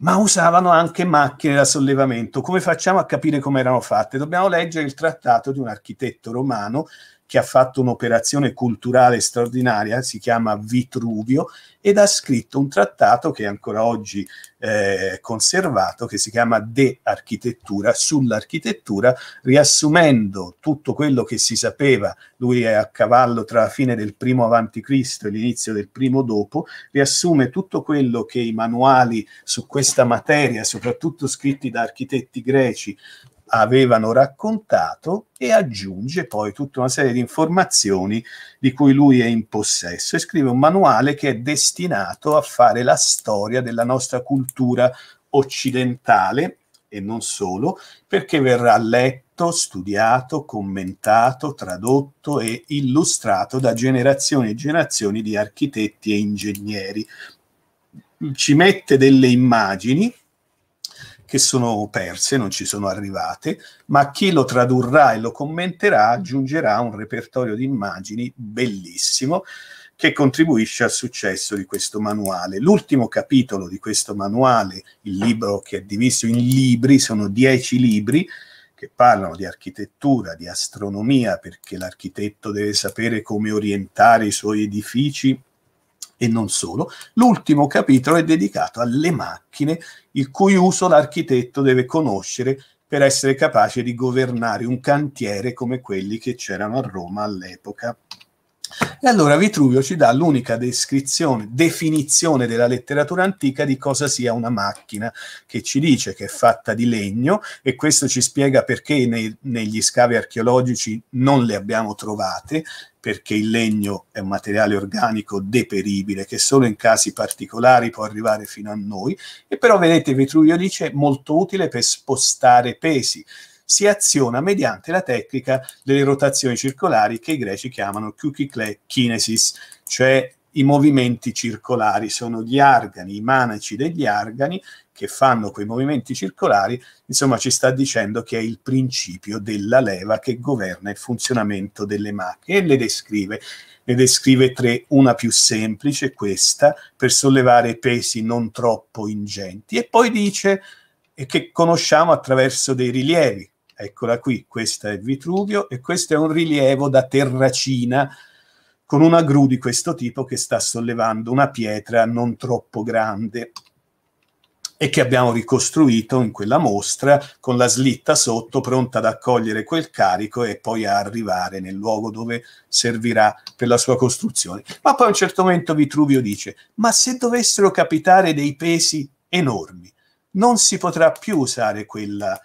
ma usavano anche macchine da sollevamento. Come facciamo a capire come erano fatte? Dobbiamo leggere il trattato di un architetto romano che ha fatto un'operazione culturale straordinaria, si chiama Vitruvio, ed ha scritto un trattato che è ancora oggi eh, conservato, che si chiama De Architettura, sull'architettura, riassumendo tutto quello che si sapeva, lui è a cavallo tra la fine del primo avanti Cristo e l'inizio del primo dopo, riassume tutto quello che i manuali su questa materia, soprattutto scritti da architetti greci, avevano raccontato e aggiunge poi tutta una serie di informazioni di cui lui è in possesso e scrive un manuale che è destinato a fare la storia della nostra cultura occidentale e non solo, perché verrà letto, studiato, commentato, tradotto e illustrato da generazioni e generazioni di architetti e ingegneri. Ci mette delle immagini che sono perse, non ci sono arrivate, ma chi lo tradurrà e lo commenterà aggiungerà un repertorio di immagini bellissimo che contribuisce al successo di questo manuale. L'ultimo capitolo di questo manuale, il libro che è diviso in libri, sono dieci libri, che parlano di architettura, di astronomia, perché l'architetto deve sapere come orientare i suoi edifici e non solo. L'ultimo capitolo è dedicato alle macchine, il cui uso l'architetto deve conoscere per essere capace di governare un cantiere come quelli che c'erano a Roma all'epoca. E allora Vitruvio ci dà l'unica descrizione, definizione della letteratura antica di cosa sia una macchina, che ci dice che è fatta di legno e questo ci spiega perché nei, negli scavi archeologici non le abbiamo trovate, perché il legno è un materiale organico deperibile che solo in casi particolari può arrivare fino a noi, e però vedete Vitruvio dice molto utile per spostare pesi, si aziona mediante la tecnica delle rotazioni circolari che i greci chiamano kukikle kinesis, cioè i movimenti circolari, sono gli argani, i manaci degli argani che fanno quei movimenti circolari, insomma ci sta dicendo che è il principio della leva che governa il funzionamento delle macchine e le descrive. Ne descrive tre, una più semplice, questa, per sollevare pesi non troppo ingenti, e poi dice che conosciamo attraverso dei rilievi, Eccola qui, questa è Vitruvio e questo è un rilievo da terracina con una gru di questo tipo che sta sollevando una pietra non troppo grande e che abbiamo ricostruito in quella mostra con la slitta sotto pronta ad accogliere quel carico e poi a arrivare nel luogo dove servirà per la sua costruzione. Ma poi a un certo momento Vitruvio dice, ma se dovessero capitare dei pesi enormi, non si potrà più usare quella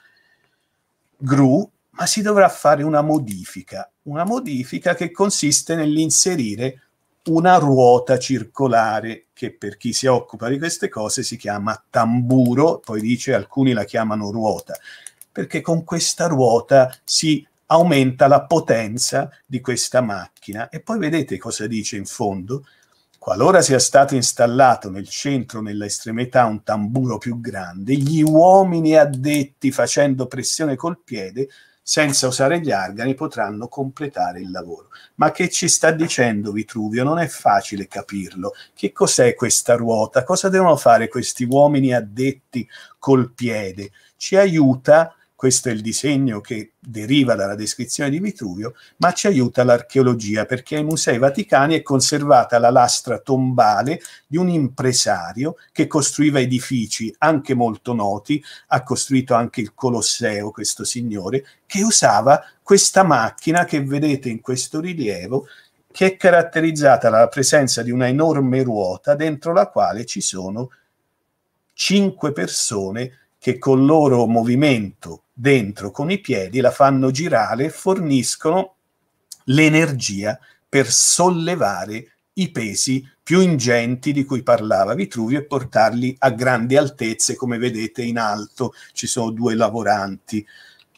GRU, ma si dovrà fare una modifica, una modifica che consiste nell'inserire una ruota circolare che per chi si occupa di queste cose si chiama tamburo, poi dice alcuni la chiamano ruota, perché con questa ruota si aumenta la potenza di questa macchina e poi vedete cosa dice in fondo, Qualora sia stato installato nel centro nella estremità un tamburo più grande, gli uomini addetti facendo pressione col piede, senza usare gli argani, potranno completare il lavoro. Ma che ci sta dicendo Vitruvio? Non è facile capirlo. Che cos'è questa ruota? Cosa devono fare questi uomini addetti col piede? Ci aiuta questo è il disegno che deriva dalla descrizione di Vitruvio, ma ci aiuta l'archeologia perché ai Musei Vaticani è conservata la lastra tombale di un impresario che costruiva edifici anche molto noti, ha costruito anche il Colosseo, questo signore, che usava questa macchina che vedete in questo rilievo che è caratterizzata dalla presenza di una enorme ruota dentro la quale ci sono cinque persone che con il loro movimento dentro con i piedi, la fanno girare, e forniscono l'energia per sollevare i pesi più ingenti di cui parlava Vitruvio e portarli a grandi altezze, come vedete in alto ci sono due lavoranti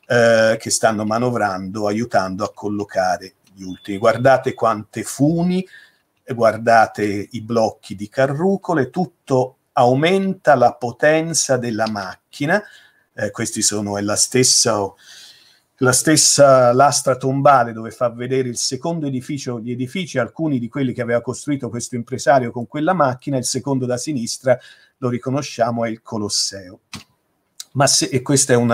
eh, che stanno manovrando, aiutando a collocare gli ultimi. Guardate quante funi, guardate i blocchi di carrucole, tutto aumenta la potenza della macchina eh, questi sono, è la stessa, la stessa lastra tombale dove fa vedere il secondo edificio gli edifici, alcuni di quelli che aveva costruito questo impresario con quella macchina, il secondo da sinistra lo riconosciamo è il Colosseo. Ma se, e questo è un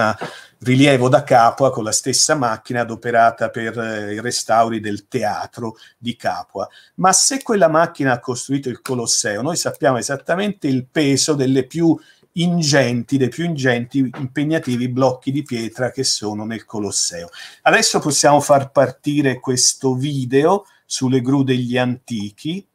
rilievo da Capua eh, con la stessa macchina adoperata per eh, i restauri del teatro di Capua. Ma se quella macchina ha costruito il Colosseo, noi sappiamo esattamente il peso delle più ingenti, dei più ingenti, impegnativi blocchi di pietra che sono nel Colosseo. Adesso possiamo far partire questo video sulle gru degli antichi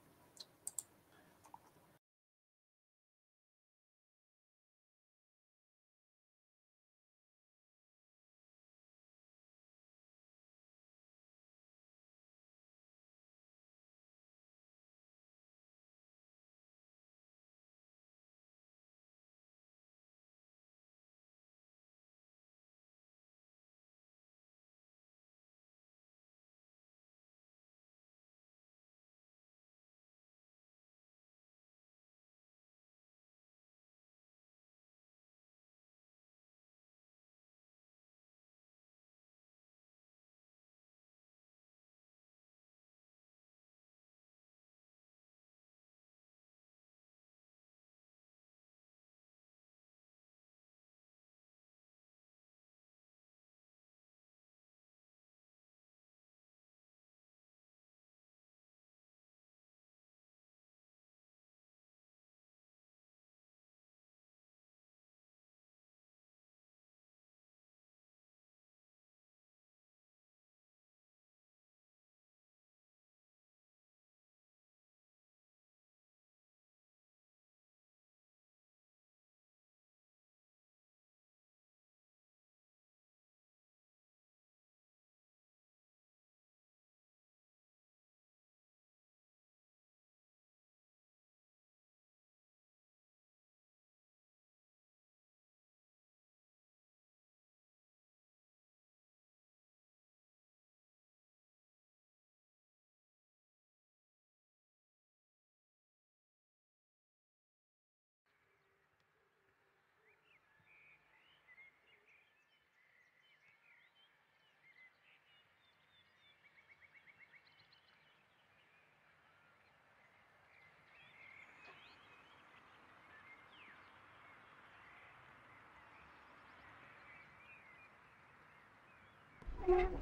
Thank you.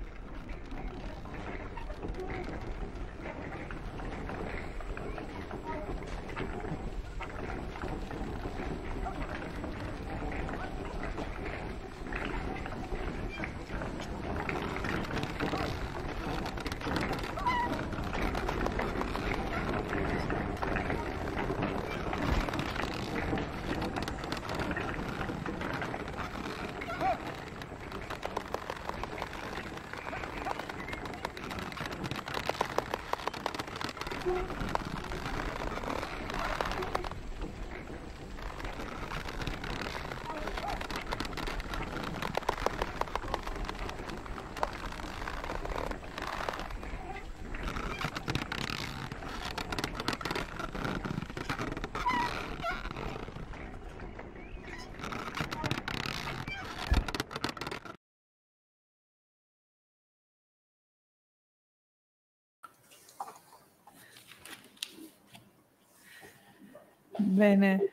Bene,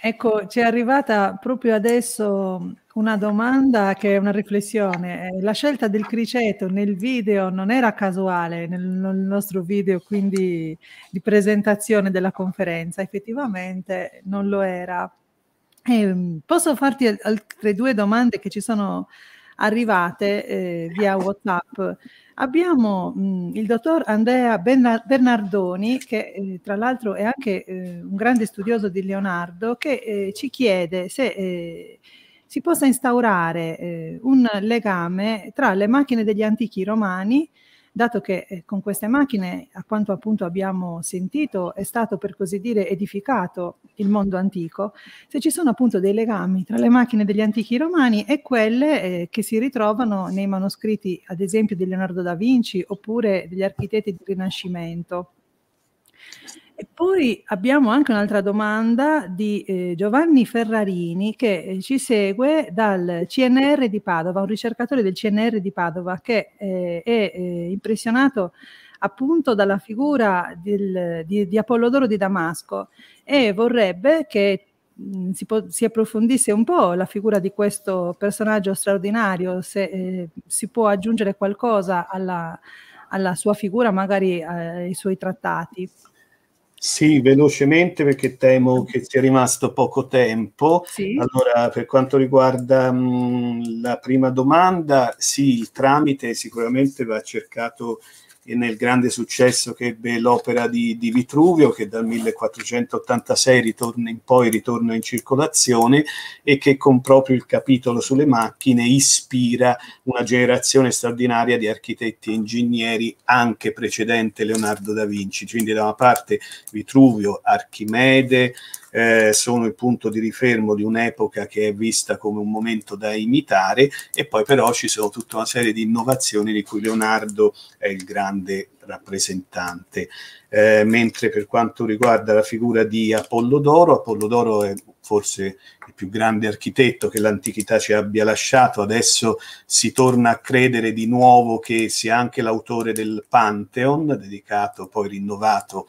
ecco, ci è arrivata proprio adesso una domanda che è una riflessione. Eh, la scelta del criceto nel video non era casuale, nel, nostro video quindi di presentazione della conferenza, effettivamente non lo era. E ehm, posso farti altre due domande che ci sono arrivate eh, via WhatsApp. Abbiamo mh, il dottor Andrea Bernardoni, che eh, tra l'altro è anche eh, un grande studioso di Leonardo, che eh, ci chiede se eh, si possa instaurare eh, un legame tra le macchine degli antichi romani dato che eh, con queste macchine, a quanto appunto abbiamo sentito, è stato per così dire edificato il mondo antico, se ci sono appunto dei legami tra le macchine degli antichi romani e quelle eh, che si ritrovano nei manoscritti, ad esempio, di Leonardo da Vinci oppure degli architetti del Rinascimento. E poi abbiamo anche un'altra domanda di eh, Giovanni Ferrarini che eh, ci segue dal CNR di Padova, un ricercatore del CNR di Padova che eh, è eh, impressionato appunto dalla figura del, di, di, Apollodoro di Damasco e vorrebbe che mh, mm, si, po- si, approfondisse un po' la figura di questo personaggio straordinario, se eh, si può aggiungere qualcosa alla, alla sua figura, magari eh, ai suoi trattati. Sì, velocemente perché temo che sia rimasto poco tempo. Sì. Allora, per quanto riguarda mh, mm, la prima domanda, sì, il tramite sicuramente va cercato e nel grande successo che ebbe l'opera di, di, Vitruvio, che dal 1486 ritorna in poi ritorna in circolazione e che con proprio il capitolo sulle macchine ispira una generazione straordinaria di architetti e ingegneri anche precedente Leonardo da Vinci. Quindi da una parte Vitruvio, Archimede, eh, sono il punto di rifermo di un'epoca che è vista come un momento da imitare e poi però ci sono tutta una serie di innovazioni di cui Leonardo è il grande rappresentante. Eh, mentre per quanto riguarda la figura di Apollodoro, Apollodoro è forse il più grande architetto che l'antichità ci abbia lasciato, adesso si torna a credere di nuovo che sia anche l'autore del Pantheon, dedicato poi rinnovato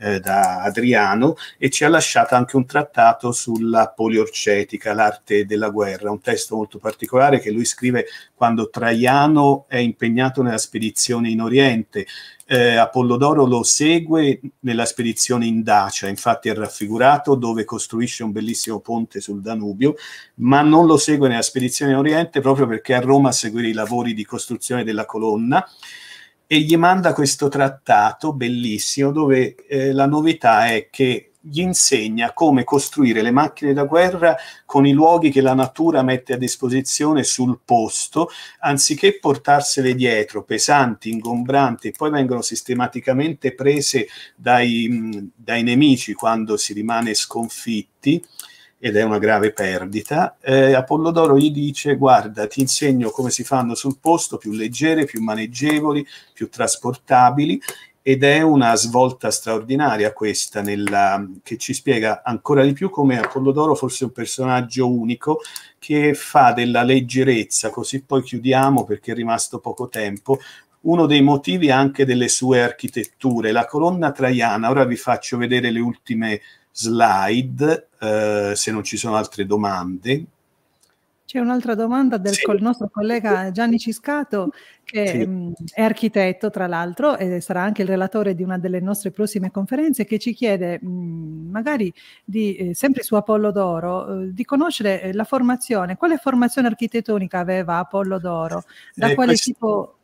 eh, da Adriano, e ci ha lasciato anche un trattato sulla poliorcetica, l'arte della guerra, un testo molto particolare che lui scrive quando Traiano è impegnato nella spedizione in Oriente eh, Apollodoro lo segue nella spedizione in Dacia, infatti è raffigurato dove costruisce un bellissimo ponte sul Danubio, ma non lo segue nella spedizione in Oriente proprio perché a Roma a seguire i lavori di costruzione della colonna e gli manda questo trattato bellissimo dove eh, la novità è che gli insegna come costruire le macchine da guerra con i luoghi che la natura mette a disposizione sul posto, anziché portarsele dietro, pesanti, ingombranti, e poi vengono sistematicamente prese dai, dai nemici quando si rimane sconfitti ed è una grave perdita, eh, Apollodoro gli dice guarda ti insegno come si fanno sul posto più leggere, più maneggevoli, più trasportabili ed è una svolta straordinaria questa nella, che ci spiega ancora di più come Apollodoro forse un personaggio unico che fa della leggerezza, così poi chiudiamo perché è rimasto poco tempo, uno dei motivi anche delle sue architetture. La colonna traiana, ora vi faccio vedere le ultime slide, eh, se non ci sono altre domande, c'è un'altra domanda del sì. col nostro collega Gianni Ciscato, che sì. mh, mm, è architetto tra l'altro e sarà anche il relatore di una delle nostre prossime conferenze, che ci chiede mh, mm, magari di, eh, sempre su Apollodoro, eh, di conoscere eh, la formazione. Quale formazione architettonica aveva Apollo d'Oro, Da eh, quale questo... tipo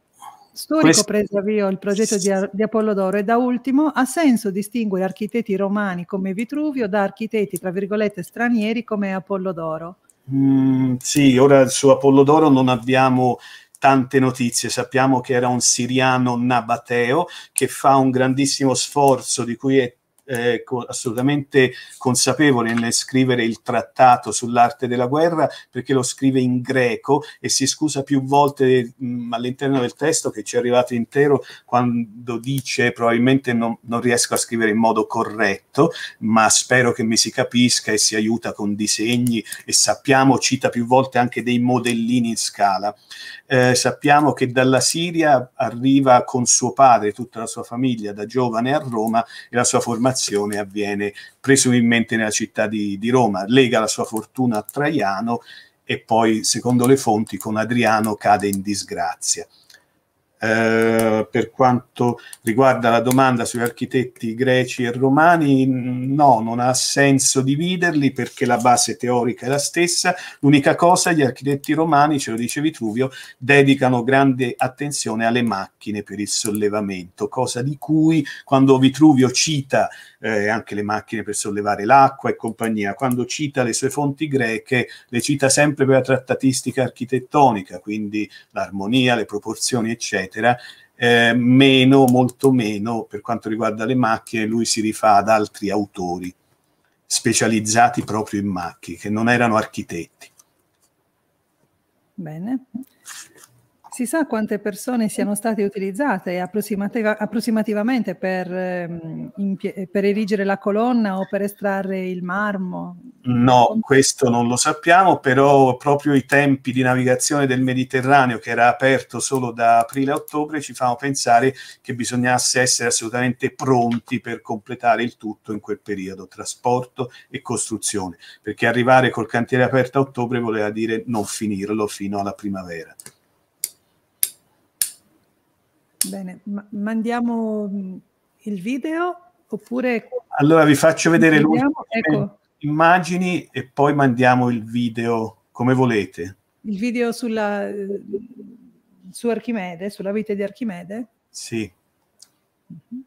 storico Questo... prese avvio il progetto di, di, d'Oro e da ultimo ha senso distinguere architetti romani come Vitruvio da architetti, tra virgolette, stranieri come Apollo d'Oro? Mm, sì, ora su Apollodoro non abbiamo tante notizie. Sappiamo che era un siriano nabateo che fa un grandissimo sforzo di cui è eh, co assolutamente consapevole nel scrivere il trattato sull'arte della guerra perché lo scrive in greco e si scusa più volte mm, all'interno del testo che ci è arrivato intero quando dice probabilmente non, non riesco a scrivere in modo corretto ma spero che mi si capisca e si aiuta con disegni e sappiamo, cita più volte anche dei modellini in scala. Eh, sappiamo che dalla Siria arriva con suo padre, tutta la sua famiglia, da giovane a Roma e la sua formazione liberazione avviene presumibilmente nella città di, di Roma, lega la sua fortuna a Traiano e poi, secondo le fonti, con Adriano cade in disgrazia. Eh, per quanto riguarda la domanda sugli architetti greci e romani, no, non ha senso dividerli perché la base teorica è la stessa. L'unica cosa, gli architetti romani, ce lo dice Vitruvio, dedicano grande attenzione alle macchine per il sollevamento, cosa di cui quando Vitruvio cita eh, anche le macchine per sollevare l'acqua e compagnia, quando cita le sue fonti greche, le cita sempre per la trattatistica architettonica, quindi l'armonia, le proporzioni, eccetera eccetera. Eh, meno, molto meno, per quanto riguarda le macchie, lui si rifà ad altri autori specializzati proprio in macchine, che non erano architetti. Bene, si sa quante persone siano state utilizzate approssimativa, approssimativamente per, ehm, per, erigere la colonna o per estrarre il marmo? No, questo non lo sappiamo, però proprio i tempi di navigazione del Mediterraneo, che era aperto solo da aprile a ottobre, ci fanno pensare che bisognasse essere assolutamente pronti per completare il tutto in quel periodo, trasporto e costruzione, perché arrivare col cantiere aperto a ottobre voleva dire non finirlo fino alla primavera. Bene, ma mandiamo mm, il video oppure... Allora vi faccio vedere le ecco. immagini e poi mandiamo il video come volete. Il video sulla, eh, su Archimede, sulla vita di Archimede? Sì. Mm -hmm.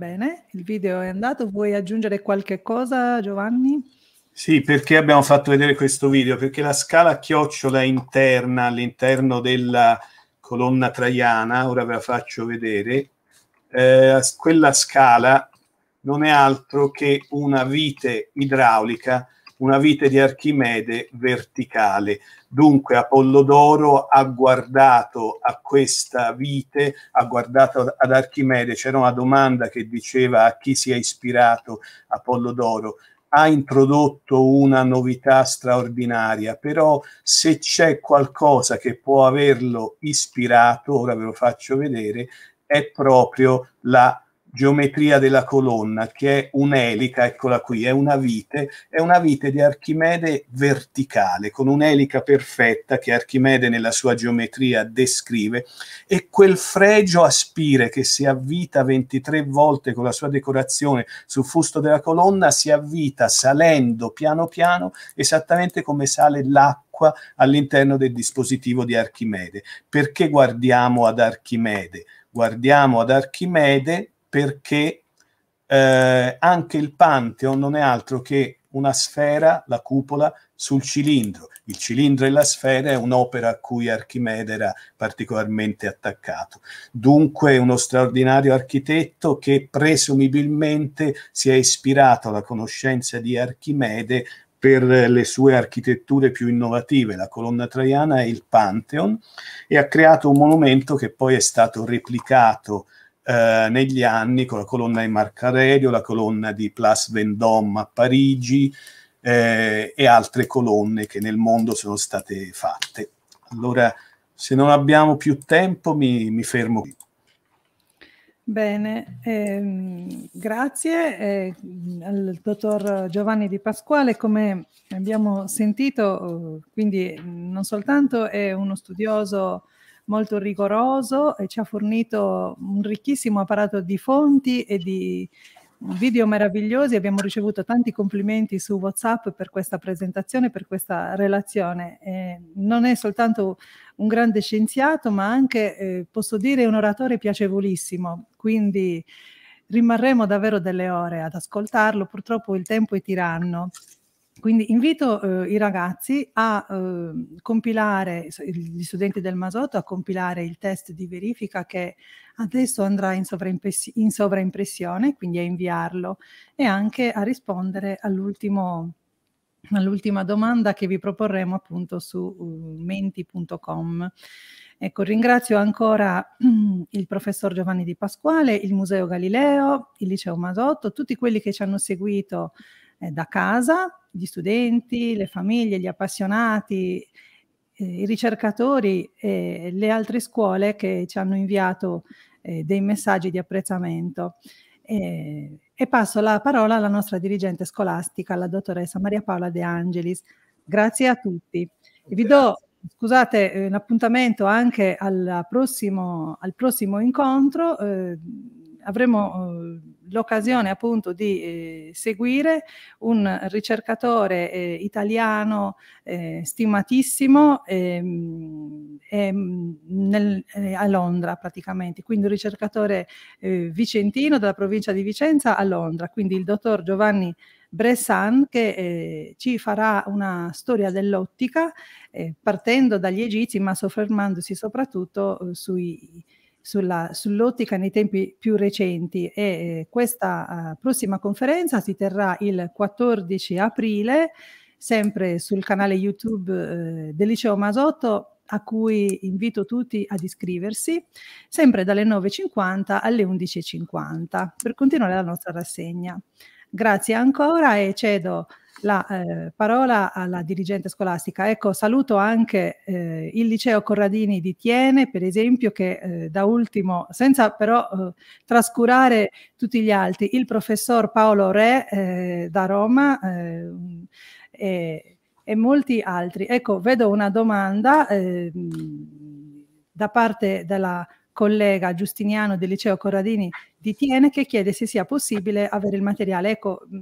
bene, il video è andato. Vuoi aggiungere qualche cosa, Giovanni? Sì, perché abbiamo fatto vedere questo video? Perché la scala chiocciola interna all'interno della colonna traiana, ora ve la faccio vedere, eh, quella scala non è altro che una vite idraulica una vite di Archimede verticale. Dunque Apollodoro ha guardato a questa vite, ha guardato ad Archimede, c'era una domanda che diceva a chi si è ispirato Apollodoro, ha introdotto una novità straordinaria, però se c'è qualcosa che può averlo ispirato, ora ve lo faccio vedere, è proprio la geometria della colonna, che è un'elica, eccola qui, è una vite, è una vite di Archimede verticale, con un'elica perfetta che Archimede nella sua geometria descrive, e quel fregio a spire che si avvita 23 volte con la sua decorazione sul fusto della colonna, si avvita salendo piano piano, esattamente come sale l'acqua all'interno del dispositivo di Archimede. Perché guardiamo ad Archimede? Guardiamo ad Archimede perché eh, anche il Pantheon non è altro che una sfera, la cupola, sul cilindro. Il cilindro e la sfera è un'opera a cui Archimede era particolarmente attaccato. Dunque uno straordinario architetto che presumibilmente si è ispirato alla conoscenza di Archimede per le sue architetture più innovative, la colonna traiana e il Pantheon, e ha creato un monumento che poi è stato replicato eh, negli anni con la colonna di Marcarelio, la colonna di Place Vendôme a Parigi eh, e altre colonne che nel mondo sono state fatte. Allora, se non abbiamo più tempo, mi, mi fermo qui. Bene, ehm, grazie eh, al dottor Giovanni Di Pasquale. Come abbiamo sentito, oh, quindi non soltanto è uno studioso molto rigoroso e ci ha fornito un ricchissimo apparato di fonti e di mm, video meravigliosi. Abbiamo ricevuto tanti complimenti su WhatsApp per questa presentazione, per questa relazione. Eh, non è soltanto un grande scienziato, ma anche, eh, posso dire, un oratore piacevolissimo. Quindi rimarremo davvero delle ore ad ascoltarlo. Purtroppo il tempo è tiranno. Quindi invito eh, i ragazzi a eh, compilare, gli studenti del Masotto, a compilare il test di verifica che adesso andrà in, in sovraimpressione, quindi a inviarlo e anche a rispondere all'ultimo all'ultima domanda che vi proporremo appunto su uh, menti.com. Ecco, ringrazio ancora <clears throat> il professor Giovanni Di Pasquale, il Museo Galileo, il Liceo Masotto, tutti quelli che ci hanno seguito eh, da casa, gli studenti, le famiglie, gli appassionati, eh, i ricercatori e le altre scuole che ci hanno inviato eh, dei messaggi di apprezzamento. e passo la parola alla nostra dirigente scolastica, la dottoressa Maria Paola De Angelis. Grazie a tutti. E vi do scusate, eh, un appuntamento anche prossimo, al prossimo incontro. Eh, avremo eh, l'occasione appunto di eh, seguire un ricercatore eh, italiano eh, stimatissimo ehm, mm, nel, eh, a Londra praticamente, quindi un ricercatore eh, vicentino della provincia di Vicenza a Londra, quindi il dottor Giovanni Bressan che eh, ci farà una storia dell'ottica eh, partendo dagli egizi ma soffermandosi soprattutto eh, sui sulla, sull'ottica nei tempi più recenti e eh, questa uh, prossima conferenza si terrà il 14 aprile sempre sul canale YouTube eh, del Liceo Masotto a cui invito tutti ad iscriversi, sempre dalle 9.50 alle 11.50 per continuare la nostra rassegna. Grazie ancora e cedo la eh, parola alla dirigente scolastica. Ecco, saluto anche eh, il liceo Corradini di Tiene, per esempio, che eh, da ultimo, senza però eh, trascurare tutti gli altri, il professor Paolo Re eh, da Roma eh, e, e, molti altri. Ecco, vedo una domanda ehm, da parte della collega Giustiniano del liceo Corradini di Tiene che chiede se sia possibile avere il materiale. Ecco, mh,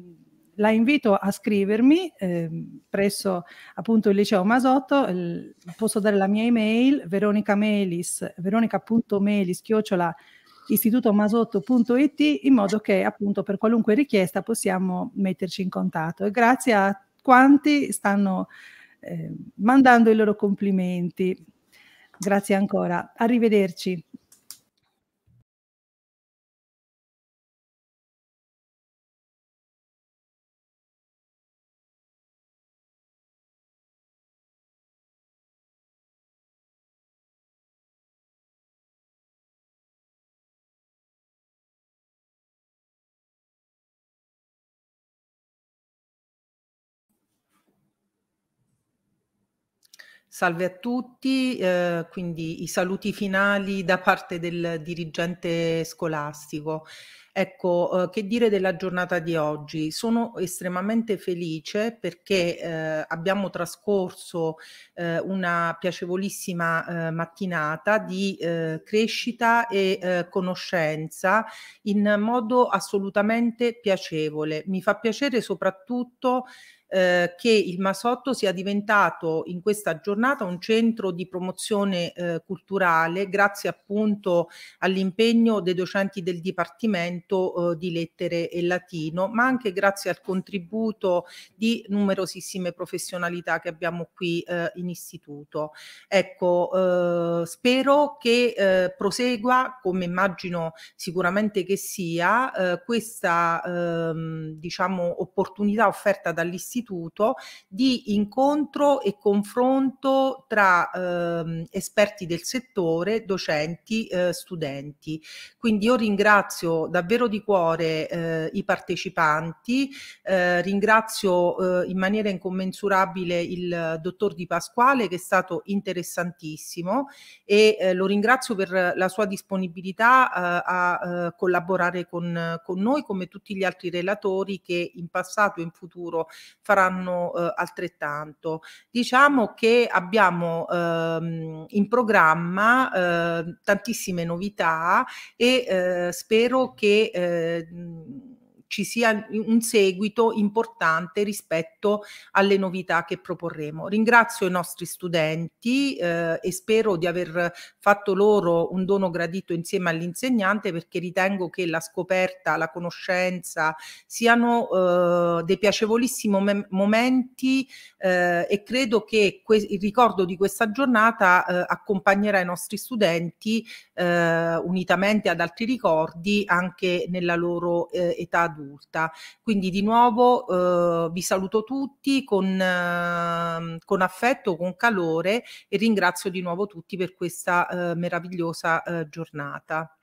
la invito a scrivermi eh, presso appunto il liceo Masotto, il, posso dare la mia email veronicamelis, veronica.melis, chiocciola istitutomasotto.it in modo che appunto per qualunque richiesta possiamo metterci in contatto e grazie a quanti stanno eh, mandando i loro complimenti. Grazie ancora, arrivederci. Salve a tutti, eh, quindi i saluti finali da parte del dirigente scolastico. Ecco, eh, che dire della giornata di oggi? Sono estremamente felice perché eh, abbiamo trascorso eh, una piacevolissima eh, mattinata di eh, crescita e eh, conoscenza in modo assolutamente piacevole. Mi fa piacere soprattutto eh, che il Masotto sia diventato in questa giornata un centro di promozione eh, culturale grazie appunto all'impegno dei docenti del Dipartimento dialetto uhm, di lettere e latino, ma anche grazie al contributo di numerosissime professionalità che abbiamo qui uhm, in istituto. Ecco, uhm, spero che prosegua, come immagino sicuramente che sia, questa diciamo, opportunità offerta dall'istituto di incontro e confronto tra ehm, esperti del settore, docenti, eh, studenti. Quindi io ringrazio davvero davvero di cuore eh, i partecipanti, eh, ringrazio eh, in maniera incommensurabile il dottor Di Pasquale che è stato interessantissimo e eh, lo ringrazio per la sua disponibilità eh, a eh, collaborare con, con noi come tutti gli altri relatori che in passato e in futuro faranno eh, altrettanto. Diciamo che abbiamo ehm, in programma eh, tantissime novità e eh, spero che che eh, ci sia un seguito importante rispetto alle novità che proporremo. Ringrazio i nostri studenti eh, e spero di aver fatto loro un dono gradito insieme all'insegnante perché ritengo che la scoperta, la conoscenza siano eh, dei piacevolissimi mom- momenti eh, e credo che que- il ricordo di questa giornata eh, accompagnerà i nostri studenti eh, unitamente ad altri ricordi anche nella loro eh, età adulta adulta. Quindi di nuovo eh, vi saluto tutti con, eh, con, affetto, con calore e ringrazio di nuovo tutti per questa eh, meravigliosa eh, giornata.